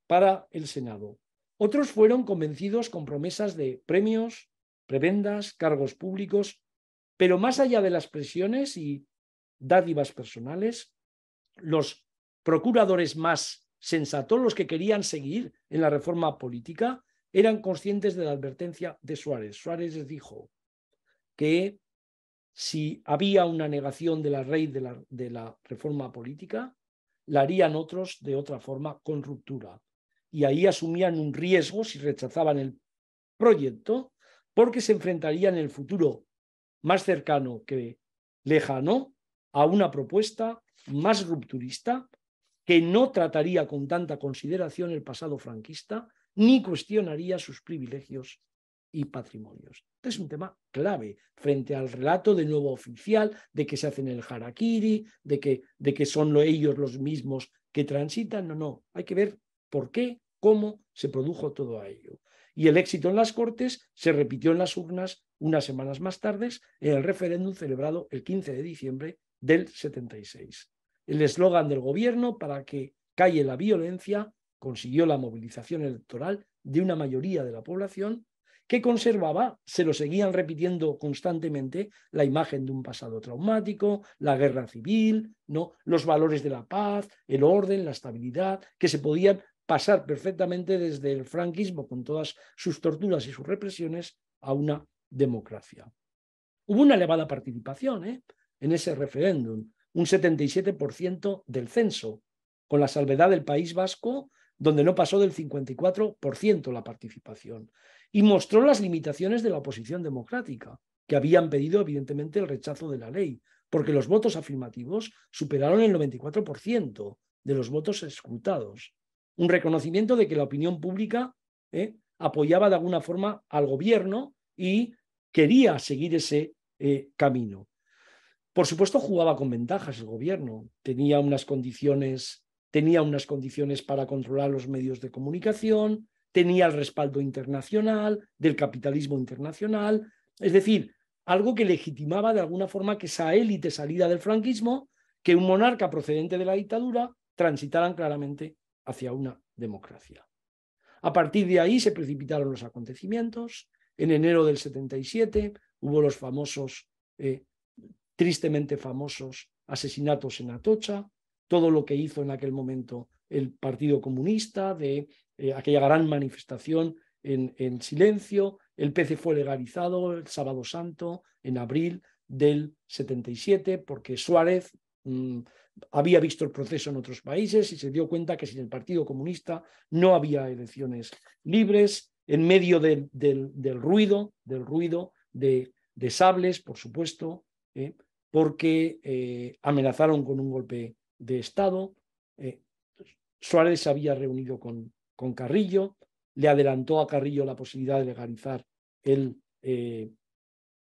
para el Senado. Otros fueron convencidos con promesas de premios, prebendas, cargos públicos, pero más allá de las presiones y dádivas personales, los procuradores más sensatos, los que querían seguir en la reforma política, eran conscientes de la advertencia de Suárez. Suárez les dijo que si había una negación de la ley de la, de la reforma política, la harían otros de otra forma con ruptura. Y ahí asumían un riesgo si rechazaban el proyecto, porque se enfrentarían en el futuro más cercano que lejano a una propuesta más rupturista que no trataría con tanta consideración el pasado franquista ni cuestionaría sus privilegios y patrimonios. Este es un tema clave frente al relato de nuevo oficial de que se hacen el harakiri, de que, de que son ellos los mismos que transitan. No, no, hay que ver por qué, cómo se produjo todo ello. Y el éxito en las Cortes se repitió en las urnas unas semanas más tarde en el referéndum celebrado el 15 de diciembre del 76. El eslogan del gobierno para que calle la violencia consiguió la movilización electoral de una mayoría de la población que conservaba, se lo seguían repitiendo constantemente, la imagen de un pasado traumático, la guerra civil, ¿no? los valores de la paz, el orden, la estabilidad, que se podían pasar perfectamente desde el franquismo con todas sus torturas y sus represiones a una democracia. Hubo una elevada participación ¿eh? en ese referéndum, un 77% del censo, con la salvedad del País Vasco, donde no pasó del 54% la participación, y mostró las limitaciones de la oposición democrática, que habían pedido evidentemente el rechazo de la ley, porque los votos afirmativos superaron el 94% de los votos escrutados. Un reconocimiento de que la opinión pública eh, apoyaba de alguna forma al gobierno y quería seguir ese eh, camino. Por supuesto, jugaba con ventajas el gobierno. Tenía unas condiciones tenía unas condiciones para controlar los medios de comunicación, tenía el respaldo internacional, del capitalismo internacional, es decir, algo que legitimaba de alguna forma que esa élite salida del franquismo, que un monarca procedente de la dictadura, transitaran claramente hacia una democracia. A partir de ahí se precipitaron los acontecimientos. En enero del 77 hubo los famosos, eh, tristemente famosos, asesinatos en Atocha, todo lo que hizo en aquel momento el Partido Comunista, de eh, aquella gran manifestación en, silencio. El PC fue legalizado el sábado santo, en abril del 77, porque Suárez mm, había visto el proceso en otros países y se dio cuenta que sin el Partido Comunista no había elecciones libres, en medio del ruido, del ruido de, de sables, por supuesto, eh, porque eh, amenazaron con un golpe de Estado. Eh, Suárez se había reunido con, Carrillo, le adelantó a Carrillo la posibilidad de legalizar el, eh,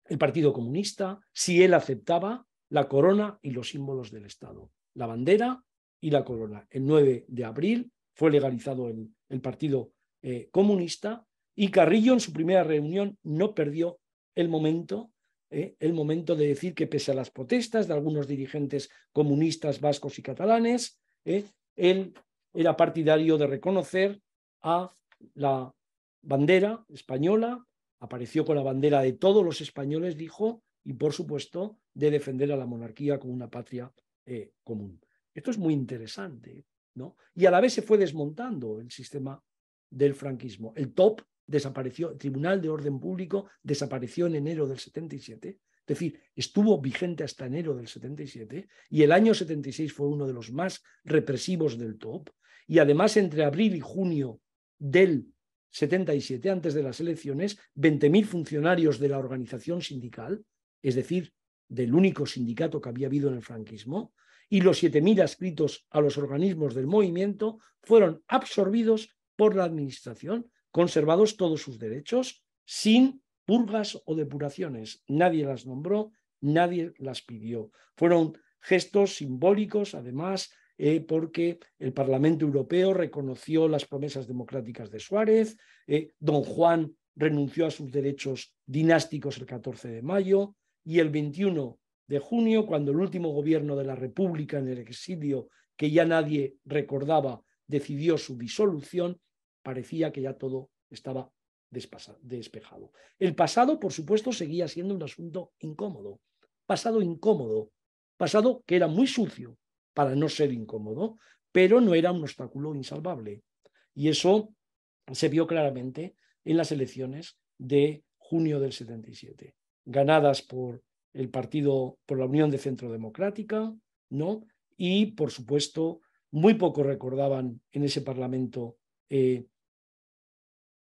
el Partido Comunista, si él aceptaba la corona y los símbolos del Estado, la bandera y la corona. El 9 de abril fue legalizado el, el Partido eh, Comunista y Carrillo en su primera reunión no perdió el momento ¿eh? el momento de decir que pese a las protestas de algunos dirigentes comunistas vascos y catalanes, ¿eh? él era partidario de reconocer a la bandera española, apareció con la bandera de todos los españoles, dijo, y por supuesto de defender a la monarquía como una patria eh, común. Esto es muy interesante, ¿no? Y a la vez se fue desmontando el sistema del franquismo. El top desapareció, el Tribunal de Orden Público desapareció en enero del 77, es decir, estuvo vigente hasta enero del 77 y el año 76 fue uno de los más represivos del top y además entre abril y junio del 77, antes de las elecciones, 20.000 funcionarios de la organización sindical, es decir, del único sindicato que había habido en el franquismo, y los 7.000 adscritos a los organismos del movimiento fueron absorbidos por la administración conservados todos sus derechos sin purgas o depuraciones. Nadie las nombró, nadie las pidió. Fueron gestos simbólicos, además, eh, porque el Parlamento Europeo reconoció las promesas democráticas de Suárez, eh, don Juan renunció a sus derechos dinásticos el 14 de mayo y el 21 de junio, cuando el último gobierno de la República en el exilio, que ya nadie recordaba, decidió su disolución, parecía que ya todo estaba despejado. El pasado, por supuesto, seguía siendo un asunto incómodo, pasado incómodo, pasado que era muy sucio para no ser incómodo, pero no era un obstáculo insalvable. Y eso se vio claramente en las elecciones de junio del 77, ganadas por el partido, por la Unión de Centro Democrática, ¿no? Y, por supuesto, muy poco recordaban en ese Parlamento eh,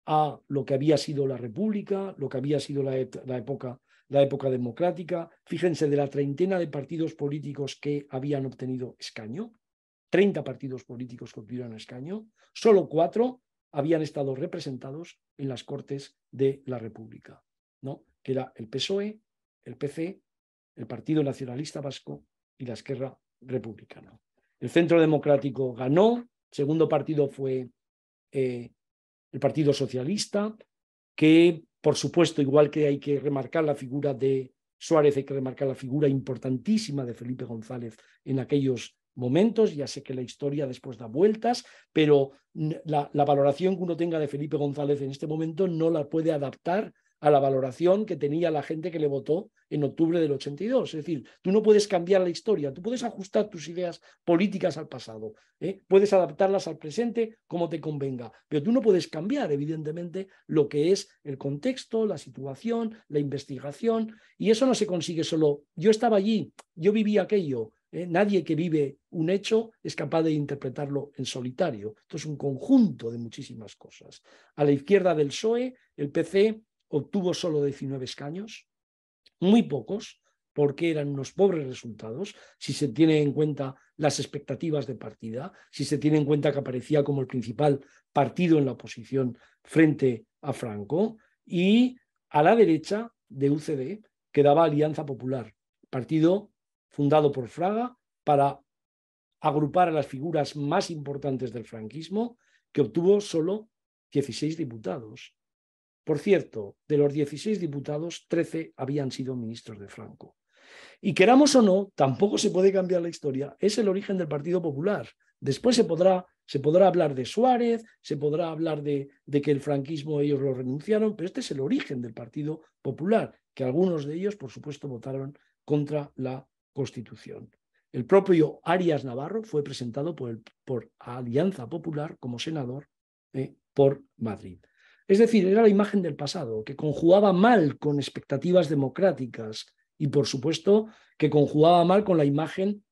a lo que había sido la República, lo que había sido la, época, la época democrática. Fíjense, de la treintena de partidos políticos que habían obtenido escaño, 30 partidos políticos que obtuvieron escaño, solo cuatro habían estado representados en las Cortes de la República, ¿no? que era el PSOE, el PC, el Partido Nacionalista Vasco y la Esquerra Republicana. El Centro Democrático ganó, segundo partido fue eh, el Partido Socialista, que por supuesto, igual que hay que remarcar la figura de Suárez, hay que remarcar la figura importantísima de Felipe González en aquellos momentos. Ya sé que la historia después da vueltas, pero la, valoración que uno tenga de Felipe González en este momento no la puede adaptar a la valoración que tenía la gente que le votó en octubre del 82. Es decir, tú no puedes cambiar la historia, tú puedes ajustar tus ideas políticas al pasado, ¿eh? puedes adaptarlas al presente como te convenga, pero tú no puedes cambiar, evidentemente, lo que es el contexto, la situación, la investigación, y eso no se consigue solo. Yo estaba allí, yo viví aquello, ¿eh? Nadie que vive un hecho es capaz de interpretarlo en solitario. Esto es un conjunto de muchísimas cosas. A la izquierda del PSOE, el PC obtuvo solo 19 escaños, muy pocos, porque eran unos pobres resultados, si se tiene en cuenta las expectativas de partida, si se tiene en cuenta que aparecía como el principal partido en la oposición frente a Franco, y a la derecha de UCD quedaba Alianza Popular, partido fundado por Fraga para agrupar a las figuras más importantes del franquismo, que obtuvo solo 16 diputados. Por cierto, de los 16 diputados, 13 habían sido ministros de Franco. Y queramos o no, tampoco se puede cambiar la historia, es el origen del Partido Popular. Después se podrá, hablar de Suárez, se podrá hablar de, que el franquismo ellos lo renunciaron, pero este es el origen del Partido Popular, que algunos de ellos, por supuesto, votaron contra la Constitución. El propio Arias Navarro fue presentado por, Alianza Popular como senador eh, por Madrid. Es decir, era la imagen del pasado, que conjugaba mal con expectativas democráticas y, por supuesto, que conjugaba mal con la imagen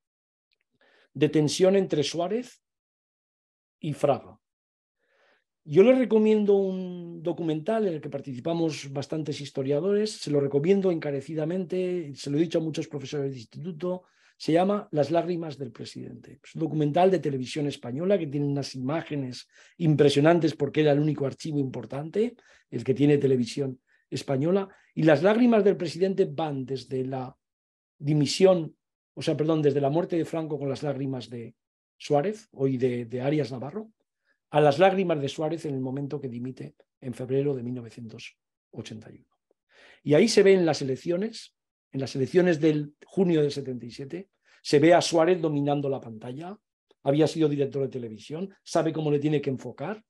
de tensión entre Suárez y Fraga. Yo les recomiendo un documental en el que participamos bastantes historiadores, se lo recomiendo encarecidamente, se lo he dicho a muchos profesores de instituto, se llama Las lágrimas del presidente. Es un documental de televisión española que tiene unas imágenes impresionantes porque era el único archivo importante, el que tiene televisión española. Y las lágrimas del presidente van desde la dimisión, o sea, perdón, desde la muerte de Franco con las lágrimas de Suárez, hoy de, de Arias Navarro, a las lágrimas de Suárez en el momento que dimite en febrero de 1981. Y ahí se ven las elecciones en las elecciones del junio del 77, se ve a Suárez dominando la pantalla, había sido director de televisión, sabe cómo le tiene que enfocar.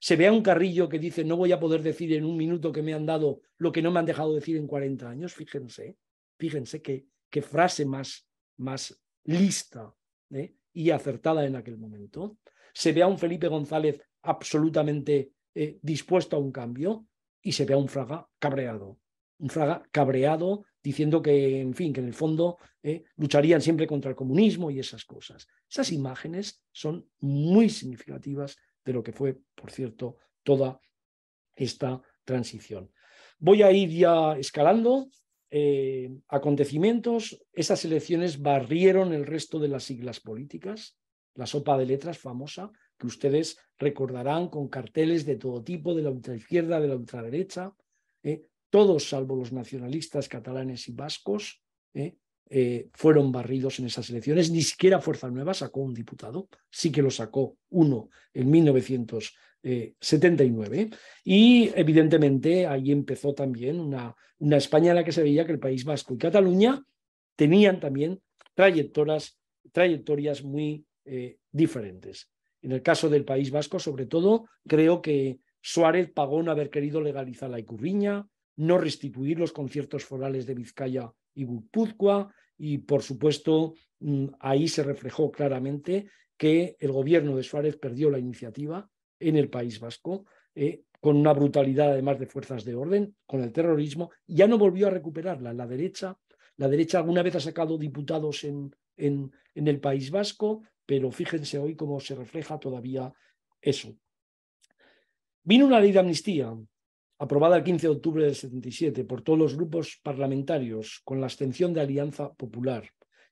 Se ve a un carrillo que dice, no voy a poder decir en un minuto que me han dado lo que no me han dejado decir en 40 años. Fíjense, fíjense qué, frase más, más lista ¿eh? y acertada en aquel momento. Se ve a un Felipe González absolutamente eh, dispuesto a un cambio y se ve a un Fraga cabreado. Un Fraga cabreado diciendo que, en fin, que en el fondo eh, lucharían siempre contra el comunismo y esas cosas. Esas imágenes son muy significativas de lo que fue, por cierto, toda esta transición. Voy a ir ya escalando. Eh, acontecimientos, esas elecciones barrieron el resto de las siglas políticas, la sopa de letras famosa que ustedes recordarán con carteles de todo tipo, de la ultraizquierda, de la ultraderecha, eh, todos salvo los nacionalistas catalanes y vascos, ¿eh? Eh, fueron barridos en esas elecciones. Ni siquiera Fuerza Nueva sacó un diputado, sí que lo sacó uno en 1979. Eh, y evidentemente ahí empezó también una, España en la que se veía que el País Vasco y Cataluña tenían también trayectorias, trayectorias muy diferentes. En el caso del País Vasco, sobre todo, creo que Suárez pagó no haber querido legalizar la Icurriña, no restituir los conciertos forales de Vizcaya y Guipúzcoa y, por supuesto, mm, ahí se reflejó claramente que el gobierno de Suárez perdió la iniciativa en el País Vasco, eh, con una brutalidad además de fuerzas de orden, con el terrorismo, y ya no volvió a recuperarla. La derecha, la derecha alguna vez ha sacado diputados en, en, en el País Vasco, pero fíjense hoy cómo se refleja todavía eso. Vino una ley de amnistía, aprobada el 15 de octubre del 77 por todos los grupos parlamentarios con la abstención de Alianza Popular,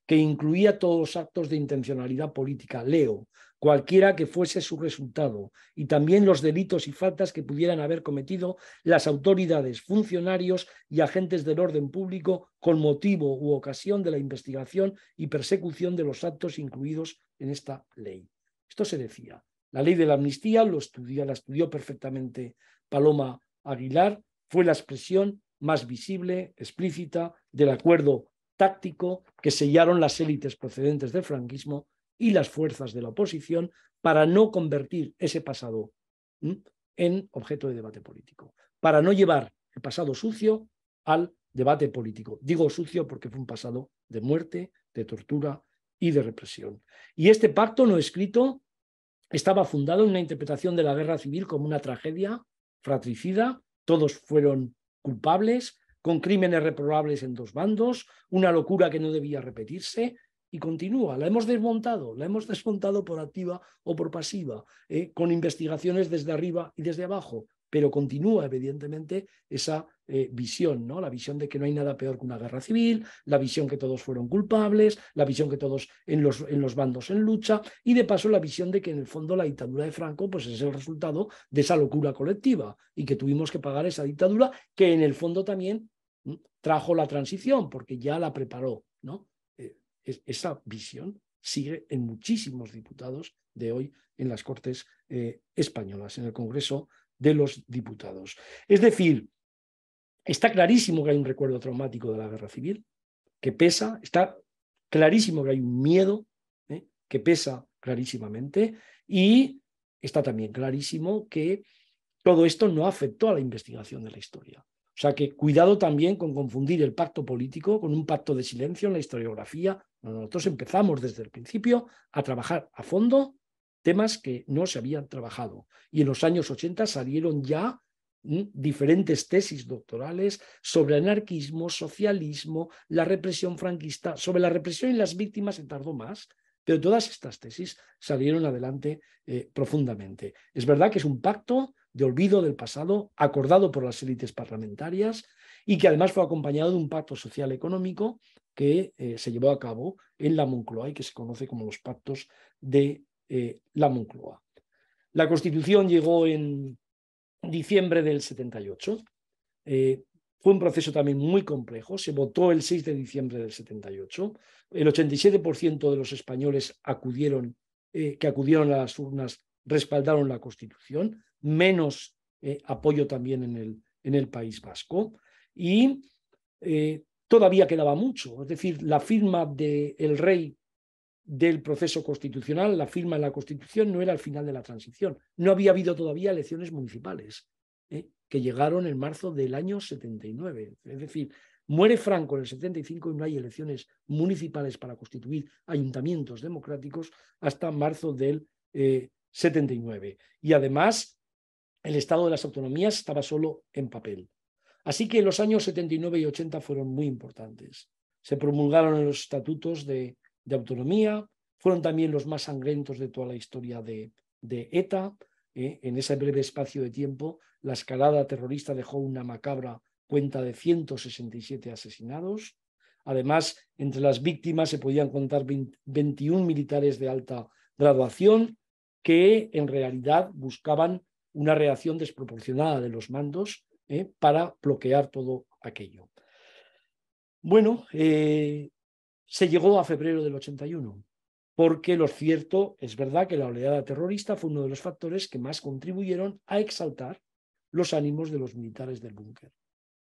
que incluía todos los actos de intencionalidad política, leo, cualquiera que fuese su resultado, y también los delitos y faltas que pudieran haber cometido las autoridades, funcionarios y agentes del orden público con motivo u ocasión de la investigación y persecución de los actos incluidos en esta ley. Esto se decía. La ley de la amnistía lo la estudió perfectamente Paloma Aguilar fue la expresión más visible, explícita, del acuerdo táctico que sellaron las élites procedentes del franquismo y las fuerzas de la oposición para no convertir ese pasado en objeto de debate político, para no llevar el pasado sucio al debate político. Digo sucio porque fue un pasado de muerte, de tortura y de represión. Y este pacto no escrito estaba fundado en una interpretación de la guerra civil como una tragedia fratricida, todos fueron culpables, con crímenes reprobables en dos bandos, una locura que no debía repetirse, y continúa. La hemos desmontado, la hemos desmontado por activa o por pasiva, eh, con investigaciones desde arriba y desde abajo, pero continúa evidentemente esa eh, visión, ¿no? La visión de que no hay nada peor que una guerra civil, la visión que todos fueron culpables, la visión que todos en los, en los bandos en lucha, y de paso la visión de que en el fondo la dictadura de Franco pues, es el resultado de esa locura colectiva y que tuvimos que pagar esa dictadura que en el fondo también mm, trajo la transición porque ya la preparó, ¿no? Eh, esa visión sigue en muchísimos diputados de hoy en las Cortes eh, Españolas, en el Congreso de los Diputados. Es decir, Está clarísimo que hay un recuerdo traumático de la guerra civil, que pesa, está clarísimo que hay un miedo ¿eh? que pesa clarísimamente y está también clarísimo que todo esto no afectó a la investigación de la historia. O sea que cuidado también con confundir el pacto político con un pacto de silencio en la historiografía. Nosotros empezamos desde el principio a trabajar a fondo temas que no se habían trabajado. Y en los años 80 salieron ya Mm, diferentes tesis doctorales sobre anarquismo, socialismo, la represión franquista. Sobre la represión y las víctimas se tardó más, pero todas estas tesis salieron adelante eh, profundamente. Es verdad que es un pacto de olvido del pasado acordado por las élites parlamentarias y que además fue acompañado de un pacto social económico que eh, se llevó a cabo en la Moncloa y que se conoce como los pactos de eh, la Moncloa. La Constitución llegó en diciembre del 78. Eh, fue un proceso también muy complejo, se votó el 6 de diciembre del 78, el 87% de los españoles acudieron, eh, que acudieron a las urnas respaldaron la Constitución, menos eh, apoyo también en el, en el País Vasco, y todavía quedaba mucho, es decir, la firma del el rey del proceso constitucional, la firma de la Constitución no era el final de la transición. No había habido todavía elecciones municipales ¿eh? que llegaron en marzo del año 79. Es decir, muere Franco en el 75 y no hay elecciones municipales para constituir ayuntamientos democráticos hasta marzo del 79. Eh, y además, el Estado de las Autonomías estaba solo en papel. Así que los años 79 y 80 fueron muy importantes. Se promulgaron los estatutos de de autonomía, fueron también los más sangrientos de toda la historia de, ETA. ¿eh? en ese breve espacio de tiempo, la escalada terrorista dejó una macabra cuenta de 167 asesinados. Además, entre las víctimas se podían contar 21 militares de alta graduación que en realidad buscaban una reacción desproporcionada de los mandos ¿eh? para bloquear todo aquello. Bueno, eh, se llegó a febrero del 81, porque lo cierto es verdad que la oleada terrorista fue uno de los factores que más contribuyeron a exaltar los ánimos de los militares del búnker,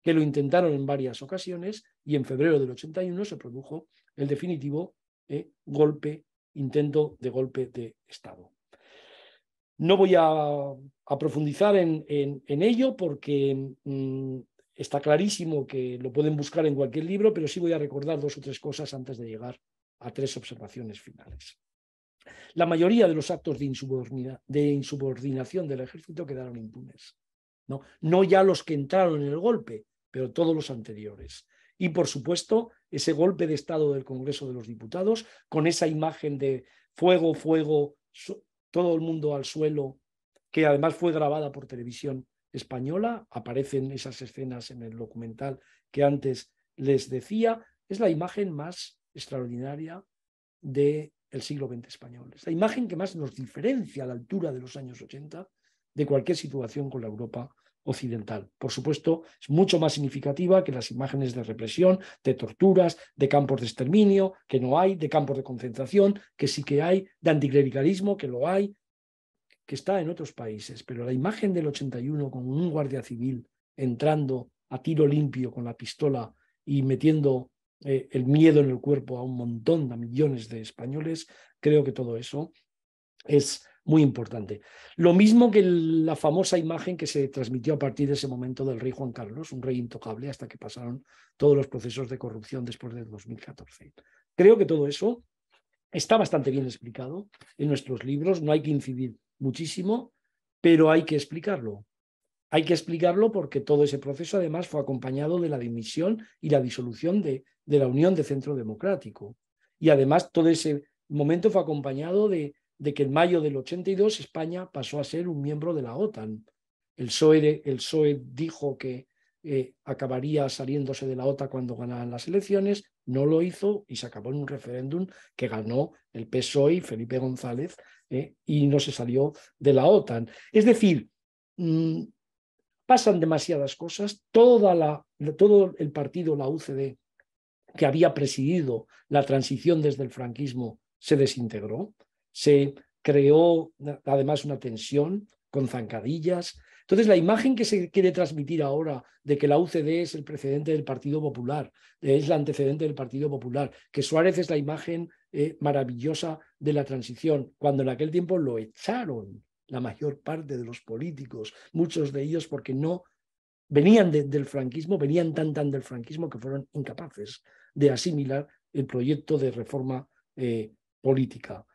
que lo intentaron en varias ocasiones y en febrero del 81 se produjo el definitivo eh, golpe, intento de golpe de Estado. No voy a, profundizar en, ello porque mm, está clarísimo que lo pueden buscar en cualquier libro, pero sí voy a recordar dos o tres cosas antes de llegar a tres observaciones finales. La mayoría de los actos de, insubordinación del ejército quedaron impunes. ¿no? no ya los que entraron en el golpe, pero todos los anteriores. Y por supuesto, ese golpe de Estado del Congreso de los Diputados, con esa imagen de fuego, fuego, todo el mundo al suelo, que además fue grabada por televisión española, aparecen esas escenas en el documental que antes les decía, es la imagen más extraordinaria del el siglo XX español. Es la imagen que más nos diferencia a la altura de los años 80 de cualquier situación con la Europa occidental. Por supuesto, es mucho más significativa que las imágenes de represión, de torturas, de campos de exterminio, que no hay, de campos de concentración, que sí que hay, de anticlericalismo, que lo hay, que está en otros países, pero la imagen del 81 con un guardia civil entrando a tiro limpio con la pistola y metiendo eh, el miedo en el cuerpo a un montón, de millones de españoles, creo que todo eso es muy importante. Lo mismo que la famosa imagen que se transmitió a partir de ese momento del rey Juan Carlos, un rey intocable hasta que pasaron todos los procesos de corrupción después del 2014. Creo que todo eso está bastante bien explicado en nuestros libros, no hay que incidir muchísimo, pero hay que explicarlo. Hay que explicarlo porque todo ese proceso además fue acompañado de la dimisión y la disolución de, la Unión de Centro Democrático. Y además todo ese momento fue acompañado de, que en mayo del 82 España pasó a ser un miembro de la OTAN. El PSOE, dijo que eh, acabaría saliéndose de la OTAN cuando ganaran las elecciones, no lo hizo y se acabó en un referéndum que ganó el PSOE y Felipe González ¿eh? y no se salió de la OTAN. Es decir, mm, pasan demasiadas cosas, toda la, todo el partido, la UCD, que había presidido la transición desde el franquismo, se desintegró, se creó además una tensión con zancadillas. Entonces, la imagen que se quiere transmitir ahora de que la UCD es el precedente del Partido Popular, es la antecedente del Partido Popular, que Suárez es la imagen eh, maravillosa de la transición, cuando en aquel tiempo lo echaron la mayor parte de los políticos, muchos de ellos porque no venían del franquismo, venían tan tan del franquismo que fueron incapaces de asimilar el proyecto de reforma eh, política.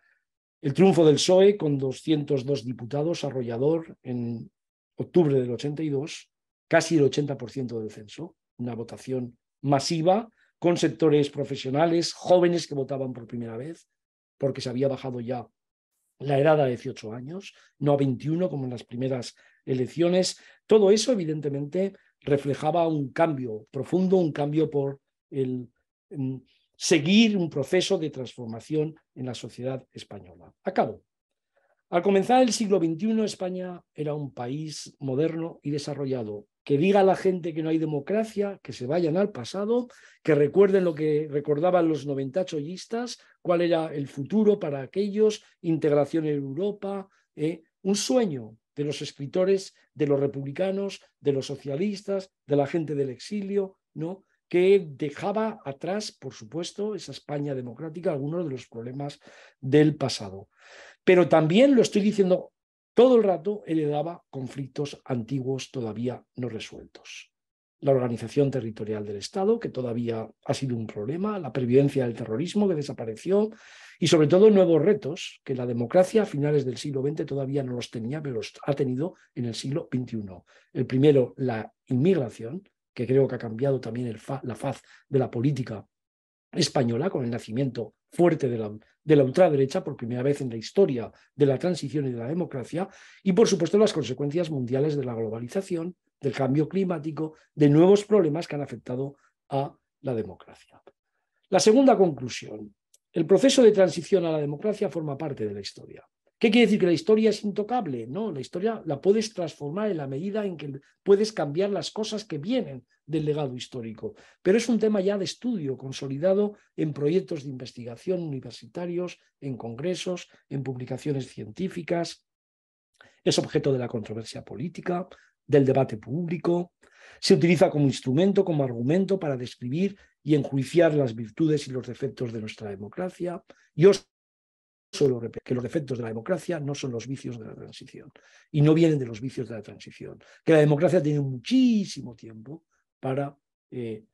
El triunfo del PSOE con 202 diputados, arrollador en octubre del 82, casi el 80% del censo, una votación masiva con sectores profesionales, jóvenes que votaban por primera vez, porque se había bajado ya la edad a 18 años, no a 21 como en las primeras elecciones. Todo eso, evidentemente, reflejaba un cambio profundo, un cambio por el mm, seguir un proceso de transformación en la sociedad española. Acabo. Al comenzar el siglo XXI, España era un país moderno y desarrollado. Que diga a la gente que no hay democracia, que se vayan al pasado, que recuerden lo que recordaban los 98 cuál era el futuro para aquellos, integración en Europa, ¿eh? un sueño de los escritores, de los republicanos, de los socialistas, de la gente del exilio, ¿no? que dejaba atrás, por supuesto, esa España democrática, algunos de los problemas del pasado pero también lo estoy diciendo todo el rato, heredaba conflictos antiguos todavía no resueltos. La organización territorial del Estado, que todavía ha sido un problema, la pervivencia del terrorismo, que desapareció, y sobre todo nuevos retos que la democracia a finales del siglo XX todavía no los tenía, pero los ha tenido en el siglo XXI. El primero, la inmigración, que creo que ha cambiado también la faz de la política española con el nacimiento fuerte de la, de la ultraderecha por primera vez en la historia de la transición y de la democracia, y por supuesto las consecuencias mundiales de la globalización, del cambio climático, de nuevos problemas que han afectado a la democracia. La segunda conclusión, el proceso de transición a la democracia forma parte de la historia. ¿Qué quiere decir? Que la historia es intocable. No, la historia la puedes transformar en la medida en que puedes cambiar las cosas que vienen del legado histórico. Pero es un tema ya de estudio, consolidado en proyectos de investigación universitarios, en congresos, en publicaciones científicas. Es objeto de la controversia política, del debate público. Se utiliza como instrumento, como argumento para describir y enjuiciar las virtudes y los defectos de nuestra democracia. Y os que los defectos de la democracia no son los vicios de la transición y no vienen de los vicios de la transición, que la democracia tiene muchísimo tiempo para, eh,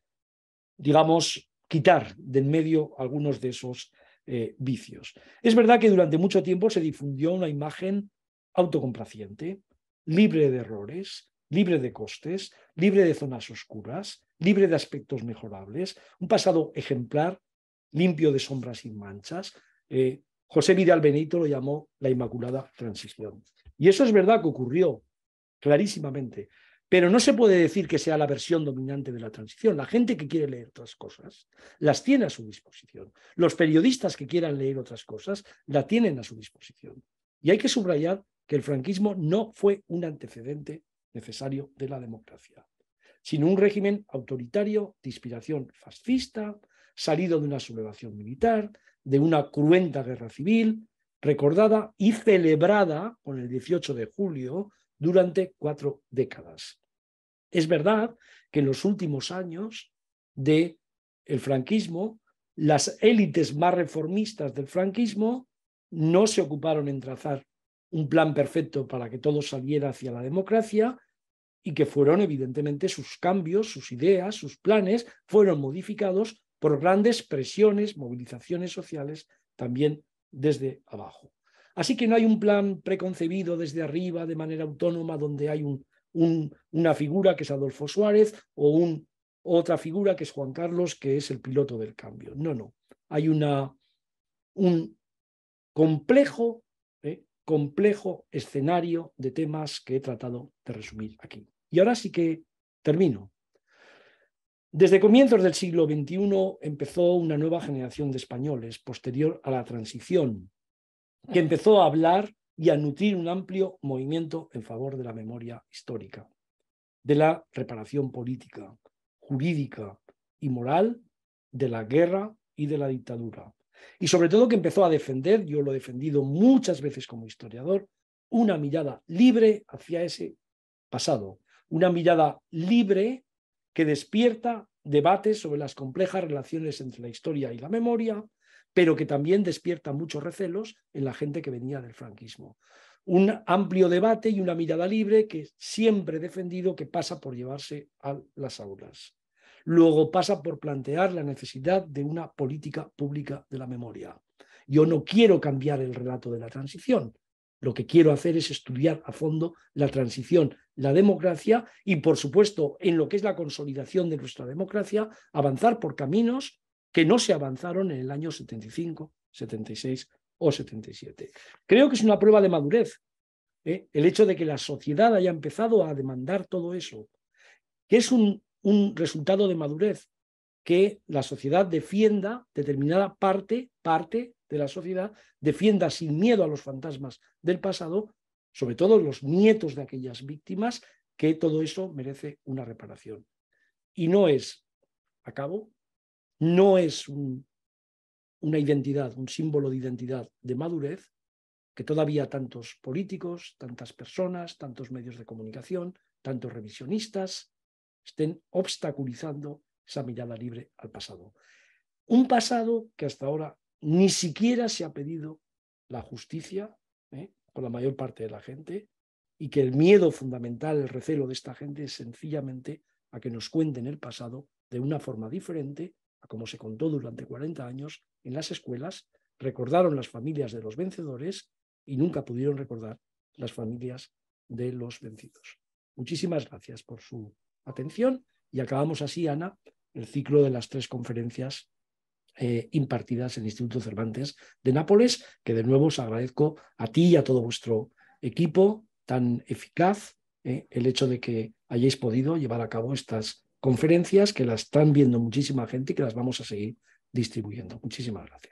digamos, quitar de en medio algunos de esos eh, vicios. Es verdad que durante mucho tiempo se difundió una imagen autocomplaciente, libre de errores, libre de costes, libre de zonas oscuras, libre de aspectos mejorables, un pasado ejemplar, limpio de sombras y manchas, eh, José Vidal Benito lo llamó la Inmaculada Transición. Y eso es verdad que ocurrió, clarísimamente. Pero no se puede decir que sea la versión dominante de la transición. La gente que quiere leer otras cosas las tiene a su disposición. Los periodistas que quieran leer otras cosas la tienen a su disposición. Y hay que subrayar que el franquismo no fue un antecedente necesario de la democracia, sino un régimen autoritario de inspiración fascista, salido de una sublevación militar, de una cruenta guerra civil, recordada y celebrada con el 18 de julio durante cuatro décadas. Es verdad que en los últimos años del el franquismo, las élites más reformistas del franquismo no se ocuparon en trazar un plan perfecto para que todo saliera hacia la democracia y que fueron evidentemente sus cambios, sus ideas, sus planes, fueron modificados por grandes presiones, movilizaciones sociales también desde abajo. Así que no hay un plan preconcebido desde arriba de manera autónoma donde hay una figura que es Adolfo Suárez o otra figura que es Juan Carlos, que es el piloto del cambio. No, no. Hay un complejo, eh, complejo escenario de temas que he tratado de resumir aquí. Y ahora sí que termino. Desde comienzos del siglo XXI empezó una nueva generación de españoles posterior a la transición, que empezó a hablar y a nutrir un amplio movimiento en favor de la memoria histórica, de la reparación política, jurídica y moral, de la guerra y de la dictadura. Y sobre todo que empezó a defender, yo lo he defendido muchas veces como historiador, una mirada libre hacia ese pasado, una mirada libre que despierta debates sobre las complejas relaciones entre la historia y la memoria, pero que también despierta muchos recelos en la gente que venía del franquismo. Un amplio debate y una mirada libre que siempre he defendido que pasa por llevarse a las aulas. Luego pasa por plantear la necesidad de una política pública de la memoria. Yo no quiero cambiar el relato de la transición, lo que quiero hacer es estudiar a fondo la transición, la democracia y, por supuesto, en lo que es la consolidación de nuestra democracia, avanzar por caminos que no se avanzaron en el año 75, 76 o 77. Creo que es una prueba de madurez ¿eh? el hecho de que la sociedad haya empezado a demandar todo eso, que es un, un resultado de madurez que la sociedad defienda determinada parte, parte de la sociedad defienda sin miedo a los fantasmas del pasado, sobre todo los nietos de aquellas víctimas, que todo eso merece una reparación. Y no es, a cabo, no es una identidad, un símbolo de identidad de madurez que todavía tantos políticos, tantas personas, tantos medios de comunicación, tantos revisionistas estén obstaculizando esa mirada libre al pasado. Un pasado que hasta ahora ni siquiera se ha pedido la justicia por ¿eh? la mayor parte de la gente y que el miedo fundamental, el recelo de esta gente es sencillamente a que nos cuenten el pasado de una forma diferente a como se contó durante 40 años en las escuelas, recordaron las familias de los vencedores y nunca pudieron recordar las familias de los vencidos. Muchísimas gracias por su atención y acabamos así, Ana, el ciclo de las tres conferencias eh, impartidas en el Instituto Cervantes de Nápoles, que de nuevo os agradezco a ti y a todo vuestro equipo tan eficaz eh, el hecho de que hayáis podido llevar a cabo estas conferencias que las están viendo muchísima gente y que las vamos a seguir distribuyendo. Muchísimas gracias.